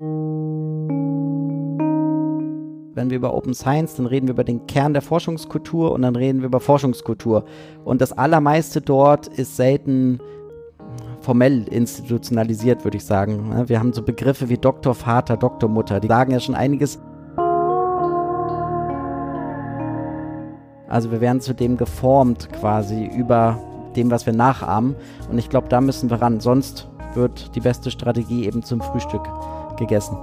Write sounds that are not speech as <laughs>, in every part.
Wenn wir über Open Science, dann reden wir über den Kern der Forschungskultur und dann reden wir über Forschungskultur. Und das Allermeiste dort ist selten formell institutionalisiert, würde ich sagen. Wir haben so Begriffe wie Doktorvater, Doktormutter, die sagen ja schon einiges. Also wir werden zudem geformt quasi über dem, was wir nachahmen. Und ich glaube, da müssen wir ran. Sonst wird die beste Strategie eben zum Frühstück gegessen.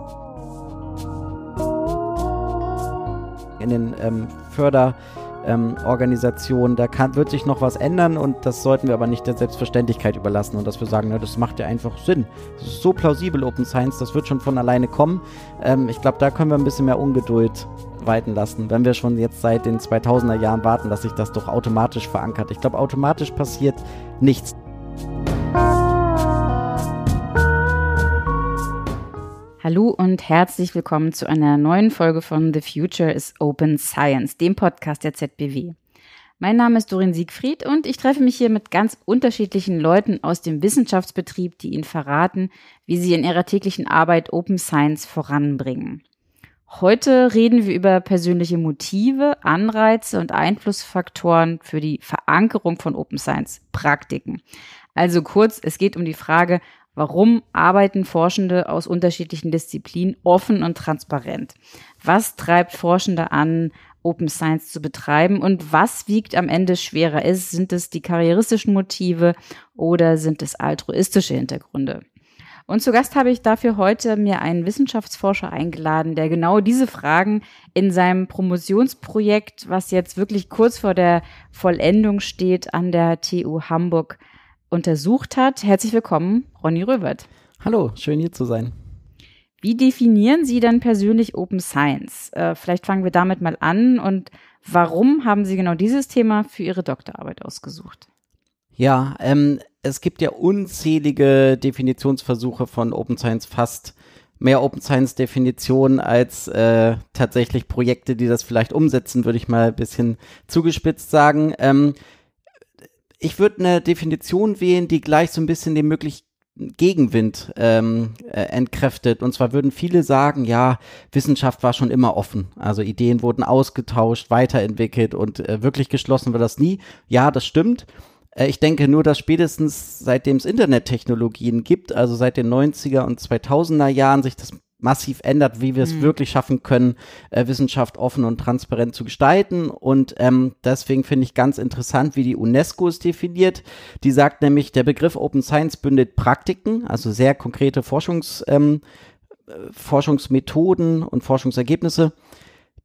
In den ähm, Förderorganisationen, ähm, da kann, wird sich noch was ändern und das sollten wir aber nicht der Selbstverständlichkeit überlassen und dass wir sagen, na, das macht ja einfach Sinn. Das ist so plausibel, Open Science, das wird schon von alleine kommen. Ähm, ich glaube, da können wir ein bisschen mehr Ungeduld weiten lassen, wenn wir schon jetzt seit den 2000er Jahren warten, dass sich das doch automatisch verankert. Ich glaube, automatisch passiert nichts. Hallo und herzlich willkommen zu einer neuen Folge von The Future is Open Science, dem Podcast der ZBW. Mein Name ist Dorin Siegfried und ich treffe mich hier mit ganz unterschiedlichen Leuten aus dem Wissenschaftsbetrieb, die Ihnen verraten, wie sie in ihrer täglichen Arbeit Open Science voranbringen. Heute reden wir über persönliche Motive, Anreize und Einflussfaktoren für die Verankerung von Open Science Praktiken. Also kurz, es geht um die Frage, Warum arbeiten Forschende aus unterschiedlichen Disziplinen offen und transparent? Was treibt Forschende an, Open Science zu betreiben und was wiegt am Ende schwerer ist? Sind es die karrieristischen Motive oder sind es altruistische Hintergründe? Und zu Gast habe ich dafür heute mir einen Wissenschaftsforscher eingeladen, der genau diese Fragen in seinem Promotionsprojekt, was jetzt wirklich kurz vor der Vollendung steht, an der TU Hamburg untersucht hat. Herzlich willkommen, Ronny Röbert. Hallo, schön hier zu sein. Wie definieren Sie denn persönlich Open Science? Äh, vielleicht fangen wir damit mal an. Und warum haben Sie genau dieses Thema für Ihre Doktorarbeit ausgesucht? Ja, ähm, es gibt ja unzählige Definitionsversuche von Open Science, fast mehr Open Science Definitionen als äh, tatsächlich Projekte, die das vielleicht umsetzen, würde ich mal ein bisschen zugespitzt sagen. Ähm, ich würde eine Definition wählen, die gleich so ein bisschen den möglichen Gegenwind ähm, äh, entkräftet. Und zwar würden viele sagen, ja, Wissenschaft war schon immer offen. Also Ideen wurden ausgetauscht, weiterentwickelt und äh, wirklich geschlossen war das nie. Ja, das stimmt. Äh, ich denke nur, dass spätestens seitdem es Internettechnologien gibt, also seit den 90er und 2000er Jahren, sich das massiv ändert, wie wir es mhm. wirklich schaffen können, äh, Wissenschaft offen und transparent zu gestalten. Und ähm, deswegen finde ich ganz interessant, wie die UNESCO es definiert. Die sagt nämlich, der Begriff Open Science bündet Praktiken, also sehr konkrete Forschungs, ähm, äh, Forschungsmethoden und Forschungsergebnisse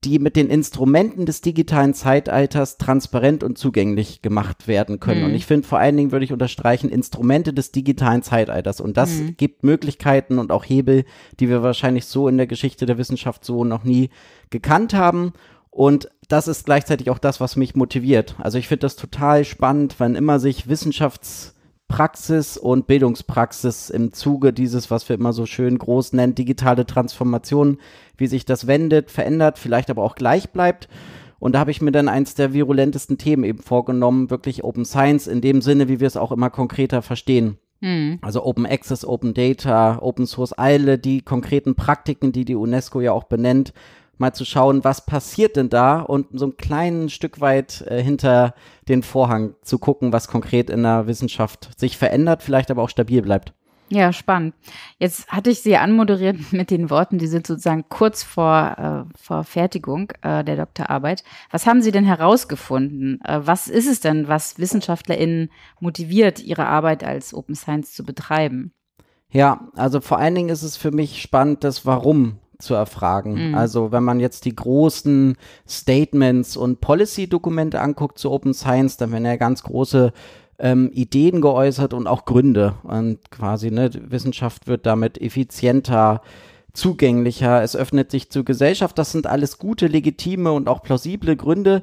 die mit den Instrumenten des digitalen Zeitalters transparent und zugänglich gemacht werden können. Mhm. Und ich finde vor allen Dingen würde ich unterstreichen, Instrumente des digitalen Zeitalters. Und das mhm. gibt Möglichkeiten und auch Hebel, die wir wahrscheinlich so in der Geschichte der Wissenschaft so noch nie gekannt haben. Und das ist gleichzeitig auch das, was mich motiviert. Also ich finde das total spannend, wenn immer sich Wissenschafts Praxis und Bildungspraxis im Zuge dieses, was wir immer so schön groß nennen, digitale Transformation, wie sich das wendet, verändert, vielleicht aber auch gleich bleibt. Und da habe ich mir dann eins der virulentesten Themen eben vorgenommen, wirklich Open Science in dem Sinne, wie wir es auch immer konkreter verstehen. Hm. Also Open Access, Open Data, Open Source Eile, die konkreten Praktiken, die die UNESCO ja auch benennt mal zu schauen, was passiert denn da und so ein kleines Stück weit äh, hinter den Vorhang zu gucken, was konkret in der Wissenschaft sich verändert, vielleicht aber auch stabil bleibt. Ja, spannend. Jetzt hatte ich Sie anmoderiert <laughs> mit den Worten, die sind sozusagen kurz vor, äh, vor Fertigung äh, der Doktorarbeit. Was haben Sie denn herausgefunden? Äh, was ist es denn, was WissenschaftlerInnen motiviert, ihre Arbeit als Open Science zu betreiben? Ja, also vor allen Dingen ist es für mich spannend, das Warum zu erfragen. Mhm. Also wenn man jetzt die großen Statements und Policy-Dokumente anguckt zu Open Science, dann werden ja ganz große ähm, Ideen geäußert und auch Gründe. Und quasi, ne, Wissenschaft wird damit effizienter, zugänglicher, es öffnet sich zur Gesellschaft. Das sind alles gute, legitime und auch plausible Gründe.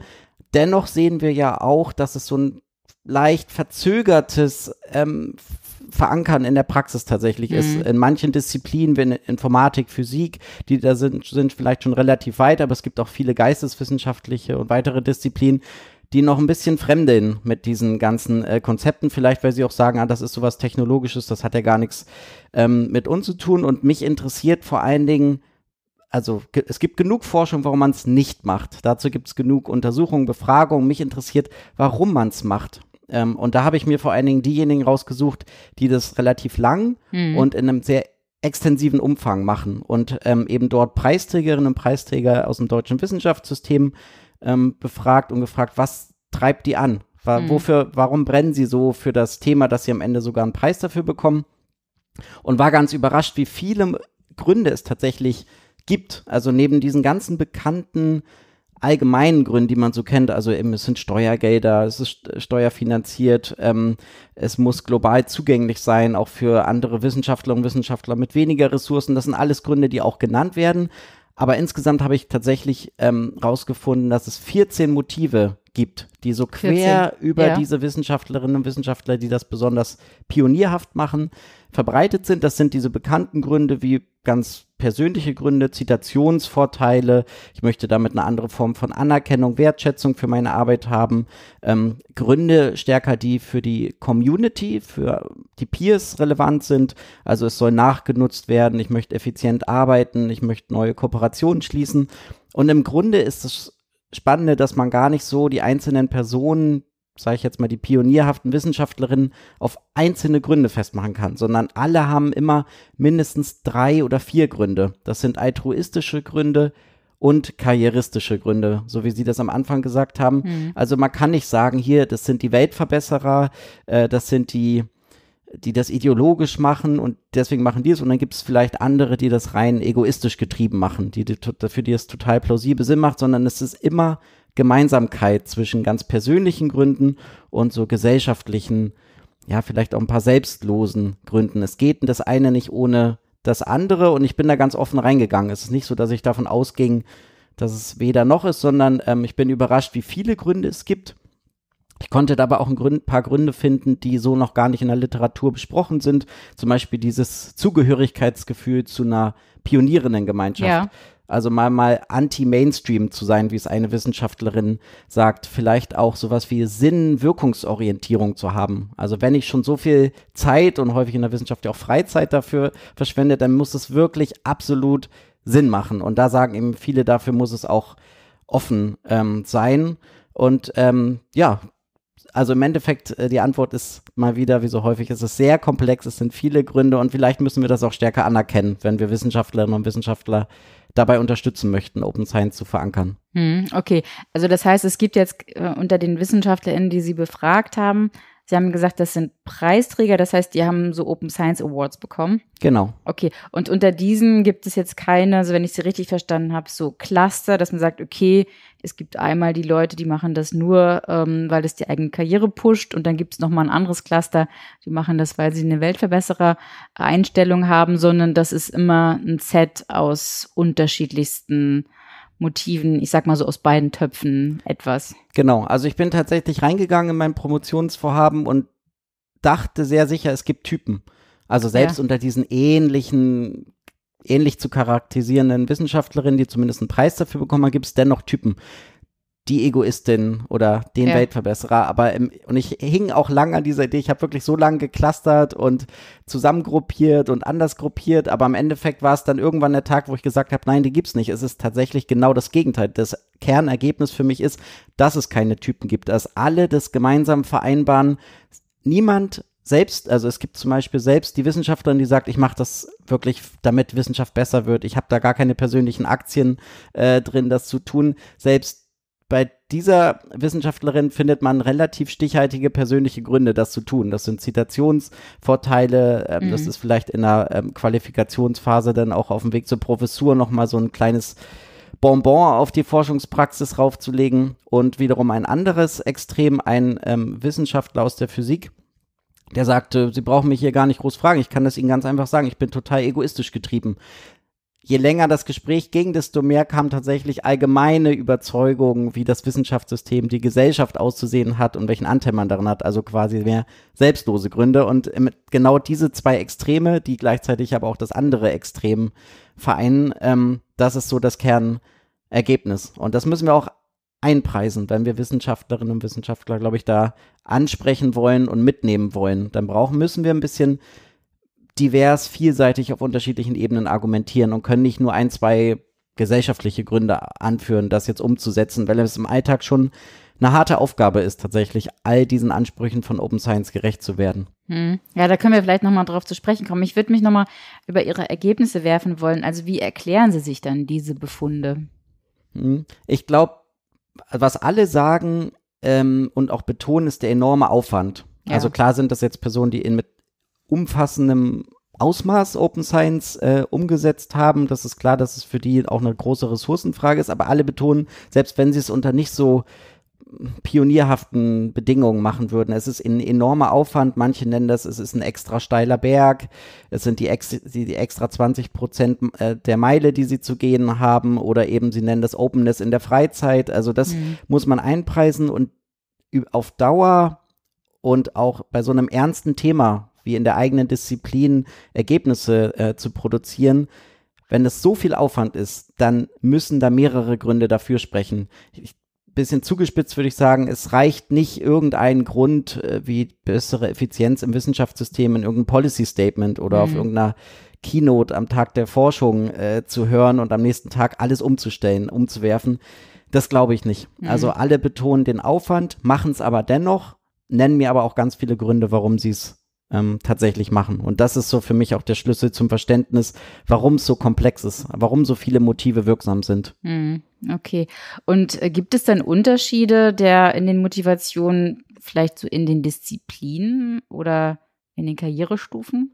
Dennoch sehen wir ja auch, dass es so ein leicht verzögertes ähm, verankern in der Praxis tatsächlich mhm. ist. In manchen Disziplinen, wie Informatik, Physik, die da sind, sind vielleicht schon relativ weit, aber es gibt auch viele geisteswissenschaftliche und weitere Disziplinen, die noch ein bisschen fremdeln mit diesen ganzen äh, Konzepten, vielleicht weil sie auch sagen, ah, das ist sowas Technologisches, das hat ja gar nichts ähm, mit uns zu tun. Und mich interessiert vor allen Dingen, also es gibt genug Forschung, warum man es nicht macht. Dazu gibt es genug Untersuchungen, Befragungen. Mich interessiert, warum man es macht. Ähm, und da habe ich mir vor allen Dingen diejenigen rausgesucht, die das relativ lang mhm. und in einem sehr extensiven Umfang machen und ähm, eben dort Preisträgerinnen und Preisträger aus dem deutschen Wissenschaftssystem ähm, befragt und gefragt, was treibt die an? War, mhm. Wofür, warum brennen sie so für das Thema, dass sie am Ende sogar einen Preis dafür bekommen? Und war ganz überrascht, wie viele Gründe es tatsächlich gibt. Also neben diesen ganzen bekannten allgemeinen Gründen, die man so kennt. Also eben, es sind Steuergelder, es ist steuerfinanziert, ähm, es muss global zugänglich sein, auch für andere Wissenschaftlerinnen und Wissenschaftler mit weniger Ressourcen. Das sind alles Gründe, die auch genannt werden. Aber insgesamt habe ich tatsächlich ähm, rausgefunden, dass es 14 Motive gibt, die so quer 14, über ja. diese Wissenschaftlerinnen und Wissenschaftler, die das besonders pionierhaft machen, verbreitet sind. Das sind diese bekannten Gründe wie ganz persönliche Gründe, Zitationsvorteile. Ich möchte damit eine andere Form von Anerkennung, Wertschätzung für meine Arbeit haben. Ähm, Gründe stärker, die für die Community, für die Peers relevant sind. Also es soll nachgenutzt werden. Ich möchte effizient arbeiten. Ich möchte neue Kooperationen schließen. Und im Grunde ist es Spannende, dass man gar nicht so die einzelnen Personen, sage ich jetzt mal die pionierhaften Wissenschaftlerinnen, auf einzelne Gründe festmachen kann, sondern alle haben immer mindestens drei oder vier Gründe. Das sind altruistische Gründe, und karrieristische Gründe, so wie Sie das am Anfang gesagt haben. Mhm. Also man kann nicht sagen, hier, das sind die Weltverbesserer, äh, das sind die die das ideologisch machen und deswegen machen die es und dann gibt es vielleicht andere, die das rein egoistisch getrieben machen, die, die für die es total plausibel Sinn macht, sondern es ist immer Gemeinsamkeit zwischen ganz persönlichen Gründen und so gesellschaftlichen, ja, vielleicht auch ein paar selbstlosen Gründen. Es geht das eine nicht ohne das andere und ich bin da ganz offen reingegangen. Es ist nicht so, dass ich davon ausging, dass es weder noch ist, sondern ähm, ich bin überrascht, wie viele Gründe es gibt ich konnte dabei auch ein Grund, paar Gründe finden, die so noch gar nicht in der Literatur besprochen sind. Zum Beispiel dieses Zugehörigkeitsgefühl zu einer Pionierinnengemeinschaft. Ja. Also mal mal anti-Mainstream zu sein, wie es eine Wissenschaftlerin sagt, vielleicht auch sowas wie Sinn-Wirkungsorientierung zu haben. Also wenn ich schon so viel Zeit und häufig in der Wissenschaft ja auch Freizeit dafür verschwende, dann muss es wirklich absolut Sinn machen. Und da sagen eben viele, dafür muss es auch offen ähm, sein. Und ähm, ja, also im Endeffekt, äh, die Antwort ist mal wieder, wie so häufig, ist es sehr komplex, es sind viele Gründe und vielleicht müssen wir das auch stärker anerkennen, wenn wir Wissenschaftlerinnen und Wissenschaftler dabei unterstützen möchten, Open Science zu verankern. Hm, okay, also das heißt, es gibt jetzt äh, unter den WissenschaftlerInnen, die Sie befragt haben, Sie haben gesagt, das sind Preisträger, das heißt, die haben so Open Science Awards bekommen. Genau. Okay, und unter diesen gibt es jetzt keine, also wenn ich sie richtig verstanden habe, so Cluster, dass man sagt, okay, es gibt einmal die Leute, die machen das nur, ähm, weil es die eigene Karriere pusht. Und dann gibt es nochmal ein anderes Cluster, die machen das, weil sie eine Weltverbesserer-Einstellung haben, sondern das ist immer ein Set aus unterschiedlichsten Motiven, ich sag mal so aus beiden Töpfen etwas. Genau, also ich bin tatsächlich reingegangen in mein Promotionsvorhaben und dachte sehr sicher, es gibt Typen. Also selbst ja. unter diesen ähnlichen ähnlich zu charakterisierenden Wissenschaftlerin, die zumindest einen Preis dafür bekommen hat, gibt es dennoch Typen. Die Egoistin oder den ja. Weltverbesserer, aber im, und ich hing auch lang an dieser Idee. Ich habe wirklich so lange geklustert und zusammengruppiert und anders gruppiert, aber im Endeffekt war es dann irgendwann der Tag, wo ich gesagt habe, nein, die gibt's nicht. Es ist tatsächlich genau das Gegenteil. Das Kernergebnis für mich ist, dass es keine Typen gibt, dass alle das gemeinsam vereinbaren. Niemand selbst, also es gibt zum Beispiel selbst die Wissenschaftlerin, die sagt, ich mache das wirklich, damit Wissenschaft besser wird. Ich habe da gar keine persönlichen Aktien äh, drin, das zu tun. Selbst bei dieser Wissenschaftlerin findet man relativ stichhaltige persönliche Gründe, das zu tun. Das sind Zitationsvorteile, ähm, mhm. das ist vielleicht in der ähm, Qualifikationsphase dann auch auf dem Weg zur Professur nochmal so ein kleines Bonbon auf die Forschungspraxis raufzulegen. Und wiederum ein anderes Extrem, ein ähm, Wissenschaftler aus der Physik, der sagte, Sie brauchen mich hier gar nicht groß fragen, ich kann das Ihnen ganz einfach sagen, ich bin total egoistisch getrieben. Je länger das Gespräch ging, desto mehr kamen tatsächlich allgemeine Überzeugungen, wie das Wissenschaftssystem die Gesellschaft auszusehen hat und welchen Anteil man daran hat, also quasi mehr selbstlose Gründe. Und ähm, genau diese zwei Extreme, die gleichzeitig aber auch das andere Extrem vereinen, ähm, das ist so das Kernergebnis. Und das müssen wir auch einpreisen, wenn wir Wissenschaftlerinnen und Wissenschaftler, glaube ich, da ansprechen wollen und mitnehmen wollen. Dann brauchen, müssen wir ein bisschen divers, vielseitig auf unterschiedlichen Ebenen argumentieren und können nicht nur ein, zwei gesellschaftliche Gründe anführen, das jetzt umzusetzen, weil es im Alltag schon eine harte Aufgabe ist, tatsächlich all diesen Ansprüchen von Open Science gerecht zu werden. Hm. Ja, da können wir vielleicht nochmal drauf zu sprechen kommen. Ich würde mich nochmal über Ihre Ergebnisse werfen wollen. Also wie erklären Sie sich dann diese Befunde? Hm. Ich glaube, was alle sagen ähm, und auch betonen, ist der enorme Aufwand. Ja. Also klar sind das jetzt Personen, die in mit umfassendem Ausmaß Open Science äh, umgesetzt haben. Das ist klar, dass es für die auch eine große Ressourcenfrage ist, aber alle betonen, selbst wenn sie es unter nicht so pionierhaften Bedingungen machen würden. Es ist ein enormer Aufwand. Manche nennen das, es ist ein extra steiler Berg. Es sind die, ex, die, die extra 20 Prozent äh, der Meile, die sie zu gehen haben. Oder eben, sie nennen das Openness in der Freizeit. Also das mhm. muss man einpreisen und auf Dauer und auch bei so einem ernsten Thema wie in der eigenen Disziplin Ergebnisse äh, zu produzieren, wenn es so viel Aufwand ist, dann müssen da mehrere Gründe dafür sprechen. Ich bisschen zugespitzt würde ich sagen, es reicht nicht irgendein Grund äh, wie bessere Effizienz im Wissenschaftssystem in irgendeinem Policy Statement oder mhm. auf irgendeiner Keynote am Tag der Forschung äh, zu hören und am nächsten Tag alles umzustellen, umzuwerfen. Das glaube ich nicht. Mhm. Also alle betonen den Aufwand, machen es aber dennoch, nennen mir aber auch ganz viele Gründe, warum sie es ähm, tatsächlich machen. Und das ist so für mich auch der Schlüssel zum Verständnis, warum es so komplex ist, warum so viele Motive wirksam sind. Mhm, okay. Und äh, gibt es dann Unterschiede der in den Motivationen, vielleicht so in den Disziplinen oder in den Karrierestufen?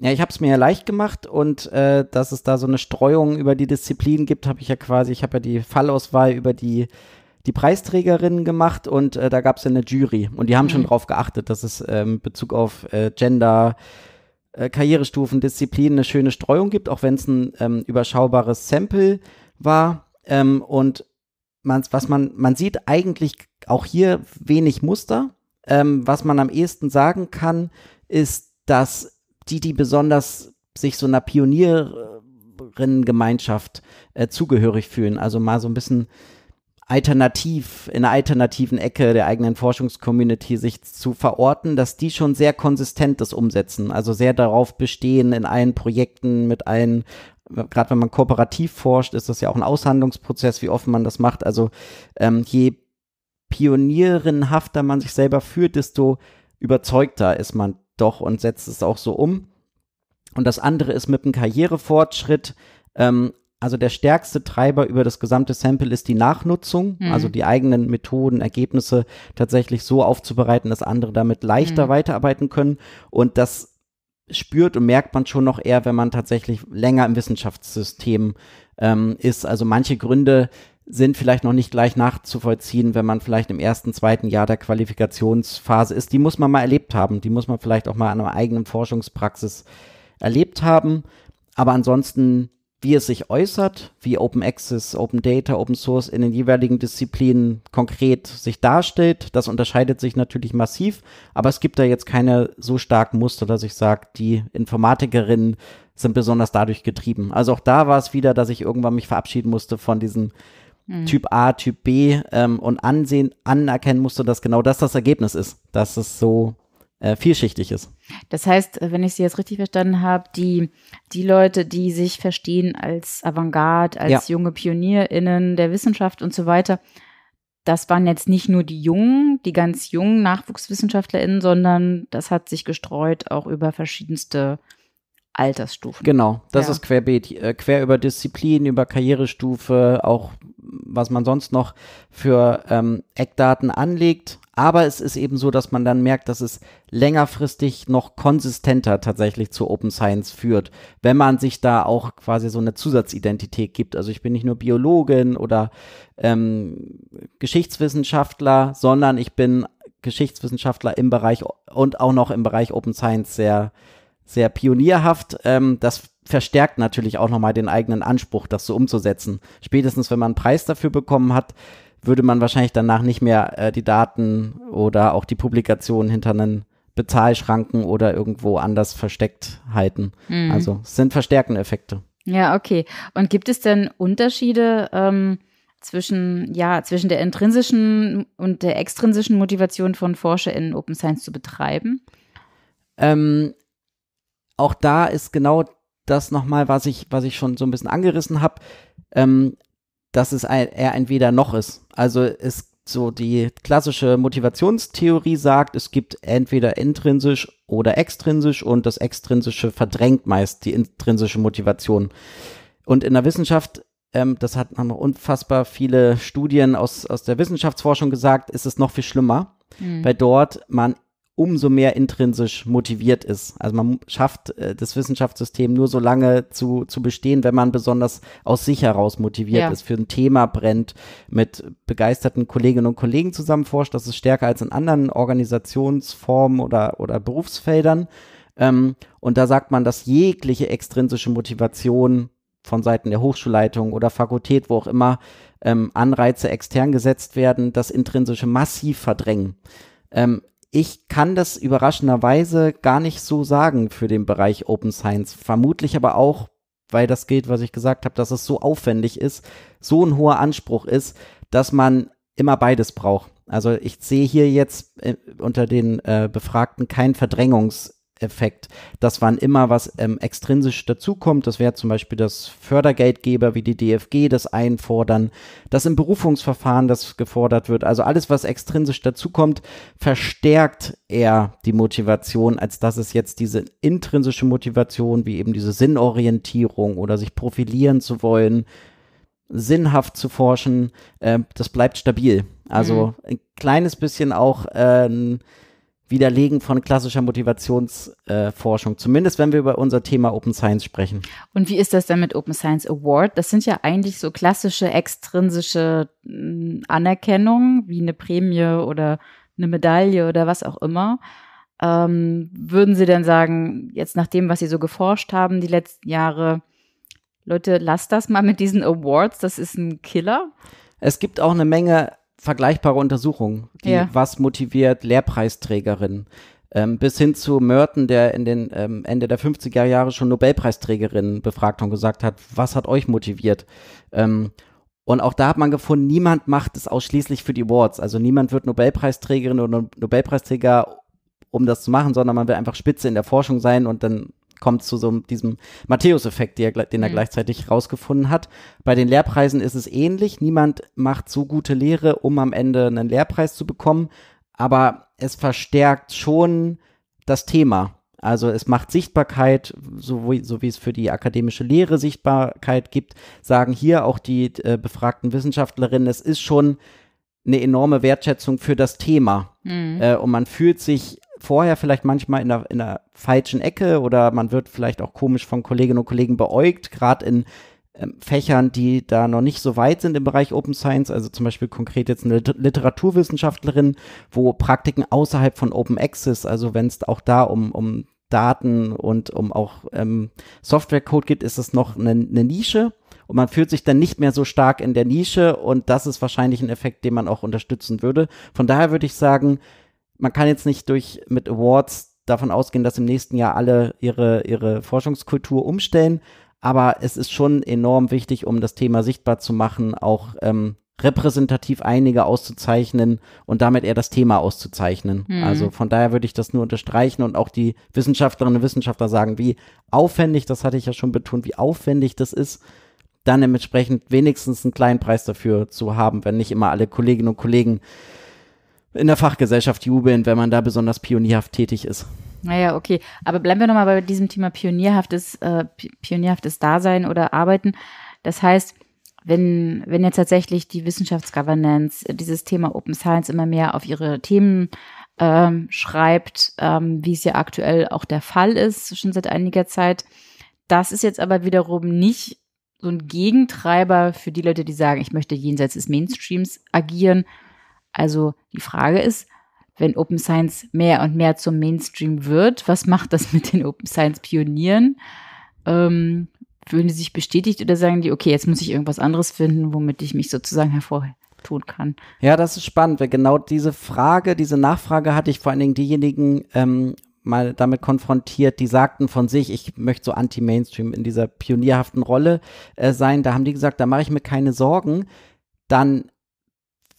Ja, ich habe es mir ja leicht gemacht und äh, dass es da so eine Streuung über die Disziplinen gibt, habe ich ja quasi, ich habe ja die Fallauswahl über die die Preisträgerinnen gemacht und äh, da gab es eine Jury. Und die haben mhm. schon drauf geachtet, dass es ähm, Bezug auf äh, Gender, äh, Karrierestufen, Disziplinen eine schöne Streuung gibt, auch wenn es ein ähm, überschaubares Sample war. Ähm, und man, was man, man sieht eigentlich auch hier wenig Muster. Ähm, was man am ehesten sagen kann, ist, dass die, die besonders sich so einer Pionier Gemeinschaft äh, zugehörig fühlen. Also mal so ein bisschen alternativ, in einer alternativen Ecke der eigenen Forschungscommunity sich zu verorten, dass die schon sehr konsistent das umsetzen, also sehr darauf bestehen, in allen Projekten mit allen gerade wenn man kooperativ forscht, ist das ja auch ein Aushandlungsprozess, wie offen man das macht. Also ähm, je pionierinhafter man sich selber fühlt, desto überzeugter ist man doch und setzt es auch so um. Und das andere ist mit dem Karrierefortschritt ähm, also der stärkste Treiber über das gesamte Sample ist die Nachnutzung, mhm. also die eigenen Methoden, Ergebnisse tatsächlich so aufzubereiten, dass andere damit leichter mhm. weiterarbeiten können. Und das spürt und merkt man schon noch eher, wenn man tatsächlich länger im Wissenschaftssystem ähm, ist. Also manche Gründe sind vielleicht noch nicht gleich nachzuvollziehen, wenn man vielleicht im ersten, zweiten Jahr der Qualifikationsphase ist. Die muss man mal erlebt haben. Die muss man vielleicht auch mal an einer eigenen Forschungspraxis erlebt haben. Aber ansonsten wie es sich äußert, wie Open Access, Open Data, Open Source in den jeweiligen Disziplinen konkret sich darstellt. Das unterscheidet sich natürlich massiv, aber es gibt da jetzt keine so starken Muster, dass ich sage, die Informatikerinnen sind besonders dadurch getrieben. Also auch da war es wieder, dass ich irgendwann mich verabschieden musste von diesem hm. Typ A, Typ B ähm, und ansehen, anerkennen musste, dass genau das das Ergebnis ist, dass es so äh, vielschichtig ist. Das heißt, äh, wenn ich Sie jetzt richtig verstanden habe, die, die Leute, die sich verstehen als Avantgarde, als ja. junge PionierInnen der Wissenschaft und so weiter, das waren jetzt nicht nur die jungen, die ganz jungen NachwuchswissenschaftlerInnen, sondern das hat sich gestreut auch über verschiedenste Altersstufen. Genau, das ja. ist querbeet, äh, quer über Disziplin, über Karrierestufe, auch was man sonst noch für ähm, Eckdaten anlegt aber es ist eben so, dass man dann merkt, dass es längerfristig noch konsistenter tatsächlich zu Open Science führt, wenn man sich da auch quasi so eine Zusatzidentität gibt. Also ich bin nicht nur Biologin oder ähm, Geschichtswissenschaftler, sondern ich bin Geschichtswissenschaftler im Bereich und auch noch im Bereich Open Science sehr, sehr pionierhaft. Ähm, das verstärkt natürlich auch nochmal den eigenen Anspruch, das so umzusetzen. Spätestens, wenn man einen Preis dafür bekommen hat, würde man wahrscheinlich danach nicht mehr äh, die Daten oder auch die Publikationen hinter einen Bezahlschranken oder irgendwo anders versteckt halten. Mhm. Also es sind verstärkende Effekte. Ja, okay. Und gibt es denn Unterschiede ähm, zwischen, ja, zwischen der intrinsischen und der extrinsischen Motivation von ForscherInnen, Open Science zu betreiben? Ähm, auch da ist genau das nochmal, was ich, was ich schon so ein bisschen angerissen habe. Ähm, dass es ein, eher weder noch ist. Also es so die klassische Motivationstheorie sagt, es gibt entweder intrinsisch oder extrinsisch und das extrinsische verdrängt meist die intrinsische Motivation. Und in der Wissenschaft, ähm, das hat haben unfassbar viele Studien aus, aus der Wissenschaftsforschung gesagt, ist es noch viel schlimmer, mhm. weil dort man umso mehr intrinsisch motiviert ist. Also man schafft äh, das Wissenschaftssystem nur so lange zu, zu bestehen, wenn man besonders aus sich heraus motiviert ja. ist, für ein Thema brennt, mit begeisterten Kolleginnen und Kollegen zusammen forscht. Das ist stärker als in anderen Organisationsformen oder, oder Berufsfeldern. Ähm, und da sagt man, dass jegliche extrinsische Motivation von Seiten der Hochschulleitung oder Fakultät, wo auch immer, ähm, Anreize extern gesetzt werden, das Intrinsische massiv verdrängen. Ähm, ich kann das überraschenderweise gar nicht so sagen für den Bereich Open Science. Vermutlich aber auch, weil das gilt, was ich gesagt habe, dass es so aufwendig ist, so ein hoher Anspruch ist, dass man immer beides braucht. Also ich sehe hier jetzt äh, unter den äh, Befragten keinen Verdrängungs- Effekt, dass wann immer was ähm, extrinsisch dazukommt, das wäre zum Beispiel dass Fördergeldgeber wie die DFG das einfordern, dass im Berufungsverfahren das gefordert wird, also alles, was extrinsisch dazukommt, verstärkt eher die Motivation, als dass es jetzt diese intrinsische Motivation, wie eben diese Sinnorientierung oder sich profilieren zu wollen, sinnhaft zu forschen, äh, das bleibt stabil. Also mhm. ein kleines bisschen auch äh, Widerlegen von klassischer Motivationsforschung, äh, zumindest wenn wir über unser Thema Open Science sprechen. Und wie ist das denn mit Open Science Award? Das sind ja eigentlich so klassische extrinsische hm, Anerkennungen, wie eine Prämie oder eine Medaille oder was auch immer. Ähm, würden Sie denn sagen, jetzt nach dem, was Sie so geforscht haben die letzten Jahre, Leute, lasst das mal mit diesen Awards, das ist ein Killer? Es gibt auch eine Menge vergleichbare Untersuchungen, die ja. was motiviert Lehrpreisträgerinnen. Ähm, bis hin zu Merton, der in den ähm, Ende der 50er Jahre schon Nobelpreisträgerinnen befragt und gesagt hat, was hat euch motiviert? Ähm, und auch da hat man gefunden, niemand macht es ausschließlich für die Awards. Also niemand wird Nobelpreisträgerin oder Nobelpreisträger, um das zu machen, sondern man will einfach Spitze in der Forschung sein und dann kommt zu so diesem Matthäus-Effekt, den er, den er mhm. gleichzeitig rausgefunden hat. Bei den Lehrpreisen ist es ähnlich. Niemand macht so gute Lehre, um am Ende einen Lehrpreis zu bekommen. Aber es verstärkt schon das Thema. Also es macht Sichtbarkeit, so wie, so wie, es für die akademische Lehre Sichtbarkeit gibt, sagen hier auch die äh, befragten Wissenschaftlerinnen, es ist schon eine enorme Wertschätzung für das Thema. Mhm. Äh, und man fühlt sich vorher vielleicht manchmal in der, in der falschen Ecke oder man wird vielleicht auch komisch von Kolleginnen und Kollegen beäugt, gerade in ähm, Fächern, die da noch nicht so weit sind im Bereich Open Science, also zum Beispiel konkret jetzt eine Literaturwissenschaftlerin, wo Praktiken außerhalb von Open Access, also wenn es auch da um, um Daten und um auch ähm, Softwarecode geht, ist es noch eine, eine Nische und man fühlt sich dann nicht mehr so stark in der Nische und das ist wahrscheinlich ein Effekt, den man auch unterstützen würde. Von daher würde ich sagen, man kann jetzt nicht durch mit Awards davon ausgehen, dass im nächsten Jahr alle ihre, ihre Forschungskultur umstellen, aber es ist schon enorm wichtig, um das Thema sichtbar zu machen, auch ähm, repräsentativ einige auszuzeichnen und damit eher das Thema auszuzeichnen. Mhm. Also von daher würde ich das nur unterstreichen und auch die Wissenschaftlerinnen und Wissenschaftler sagen, wie aufwendig, das hatte ich ja schon betont, wie aufwendig das ist, dann dementsprechend wenigstens einen kleinen Preis dafür zu haben, wenn nicht immer alle Kolleginnen und Kollegen in der Fachgesellschaft jubeln, wenn man da besonders pionierhaft tätig ist. Naja, okay. Aber bleiben wir nochmal bei diesem Thema pionierhaftes, äh, pionierhaftes Dasein oder Arbeiten. Das heißt, wenn, wenn jetzt tatsächlich die Wissenschaftsgovernance äh, dieses Thema Open Science immer mehr auf ihre Themen ähm, schreibt, ähm, wie es ja aktuell auch der Fall ist, schon seit einiger Zeit. Das ist jetzt aber wiederum nicht so ein Gegentreiber für die Leute, die sagen, ich möchte jenseits des Mainstreams agieren, also die Frage ist, wenn Open Science mehr und mehr zum Mainstream wird, was macht das mit den Open Science Pionieren? Ähm, fühlen die sich bestätigt oder sagen die, okay, jetzt muss ich irgendwas anderes finden, womit ich mich sozusagen tun kann? Ja, das ist spannend, weil genau diese Frage, diese Nachfrage hatte ich vor allen Dingen diejenigen ähm, mal damit konfrontiert, die sagten von sich, ich möchte so anti-Mainstream in dieser pionierhaften Rolle äh, sein. Da haben die gesagt, da mache ich mir keine Sorgen. Dann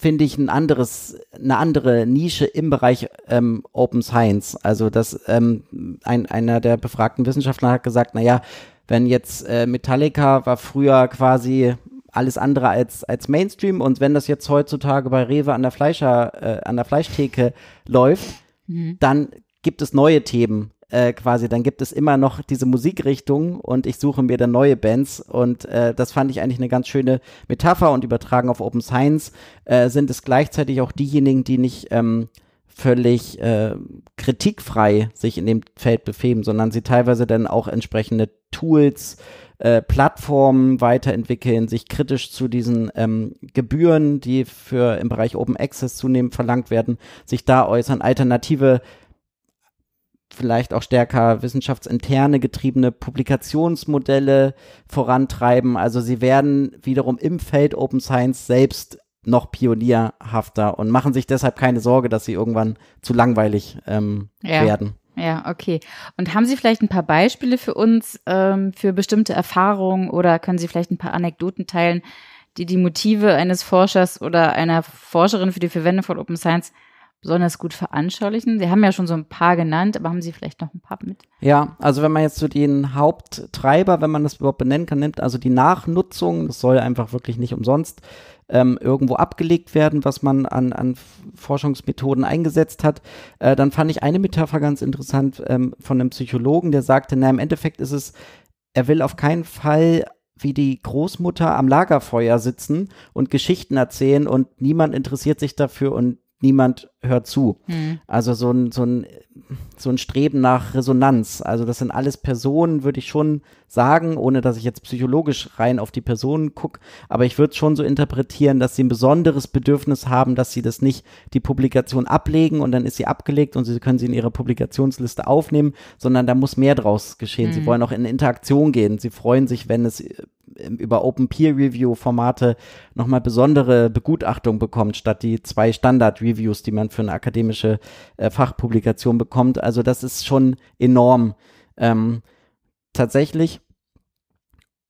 finde ich, ein anderes, eine andere Nische im Bereich ähm, Open Science. Also dass ähm, ein, einer der befragten Wissenschaftler hat gesagt, naja, wenn jetzt äh, Metallica war früher quasi alles andere als, als Mainstream und wenn das jetzt heutzutage bei Rewe an der Fleischer, äh, an der Fleischtheke läuft, mhm. dann gibt es neue Themen äh, quasi, dann gibt es immer noch diese Musikrichtung und ich suche mir dann neue Bands. Und äh, das fand ich eigentlich eine ganz schöne Metapher und übertragen auf Open Science äh, sind es gleichzeitig auch diejenigen, die nicht ähm, völlig äh, kritikfrei sich in dem Feld befehlen, sondern sie teilweise dann auch entsprechende Tools, äh, Plattformen weiterentwickeln, sich kritisch zu diesen ähm, Gebühren, die für im Bereich Open Access zunehmend verlangt werden, sich da äußern, alternative vielleicht auch stärker wissenschaftsinterne getriebene Publikationsmodelle vorantreiben. Also sie werden wiederum im Feld Open Science selbst noch pionierhafter und machen sich deshalb keine Sorge, dass sie irgendwann zu langweilig ähm, ja. werden. Ja, okay. Und haben Sie vielleicht ein paar Beispiele für uns, ähm, für bestimmte Erfahrungen oder können Sie vielleicht ein paar Anekdoten teilen, die die Motive eines Forschers oder einer Forscherin für die Verwendung von Open Science besonders gut veranschaulichen? Sie haben ja schon so ein paar genannt, aber haben Sie vielleicht noch ein paar mit? Ja, also wenn man jetzt so den Haupttreiber, wenn man das überhaupt benennen kann, nimmt, also die Nachnutzung, das soll einfach wirklich nicht umsonst ähm, irgendwo abgelegt werden, was man an, an Forschungsmethoden eingesetzt hat. Äh, dann fand ich eine Metapher ganz interessant ähm, von einem Psychologen, der sagte, na im Endeffekt ist es, er will auf keinen Fall wie die Großmutter am Lagerfeuer sitzen und Geschichten erzählen und niemand interessiert sich dafür und niemand hört zu. Hm. Also so ein, so, ein, so ein Streben nach Resonanz. Also das sind alles Personen, würde ich schon sagen, ohne dass ich jetzt psychologisch rein auf die Personen gucke, aber ich würde schon so interpretieren, dass sie ein besonderes Bedürfnis haben, dass sie das nicht die Publikation ablegen und dann ist sie abgelegt und sie können sie in ihrer Publikationsliste aufnehmen, sondern da muss mehr draus geschehen. Mhm. Sie wollen auch in Interaktion gehen. Sie freuen sich, wenn es ähm, über Open Peer Review Formate nochmal besondere Begutachtung bekommt, statt die zwei Standard Reviews, die man für eine akademische äh, Fachpublikation bekommt. Also das ist schon enorm. Ähm, tatsächlich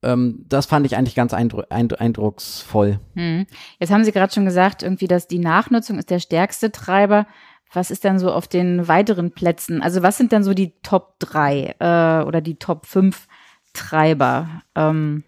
ähm, das fand ich eigentlich ganz eindru eindrucksvoll. Hm. Jetzt haben Sie gerade schon gesagt, irgendwie, dass die Nachnutzung ist der stärkste Treiber. Was ist denn so auf den weiteren Plätzen? Also was sind denn so die Top 3 äh, oder die Top 5 Treiber? Ähm.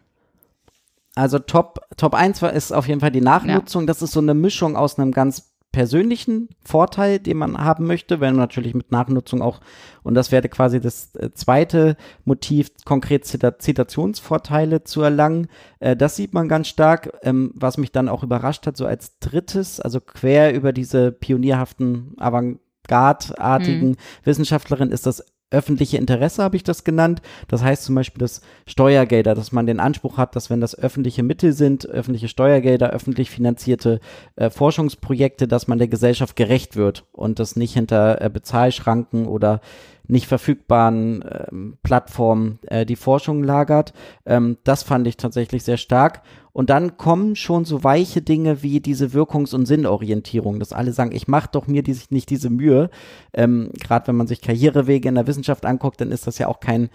Also Top, Top 1 ist auf jeden Fall die Nachnutzung. Ja. Das ist so eine Mischung aus einem ganz persönlichen Vorteil, den man haben möchte, wenn man natürlich mit Nachnutzung auch, und das wäre quasi das äh, zweite Motiv, konkret Zitationsvorteile zu erlangen. Äh, das sieht man ganz stark, ähm, was mich dann auch überrascht hat, so als drittes, also quer über diese pionierhaften Avantgarde-artigen mhm. Wissenschaftlerinnen ist das öffentliche Interesse habe ich das genannt. Das heißt zum Beispiel, dass Steuergelder, dass man den Anspruch hat, dass wenn das öffentliche Mittel sind, öffentliche Steuergelder, öffentlich finanzierte äh, Forschungsprojekte, dass man der Gesellschaft gerecht wird und das nicht hinter äh, Bezahlschranken oder nicht verfügbaren äh, Plattformen äh, die Forschung lagert. Ähm, das fand ich tatsächlich sehr stark. Und dann kommen schon so weiche Dinge wie diese Wirkungs- und Sinnorientierung, dass alle sagen, ich mache doch mir die, nicht diese Mühe. Ähm, Gerade wenn man sich Karrierewege in der Wissenschaft anguckt, dann ist das ja auch kein,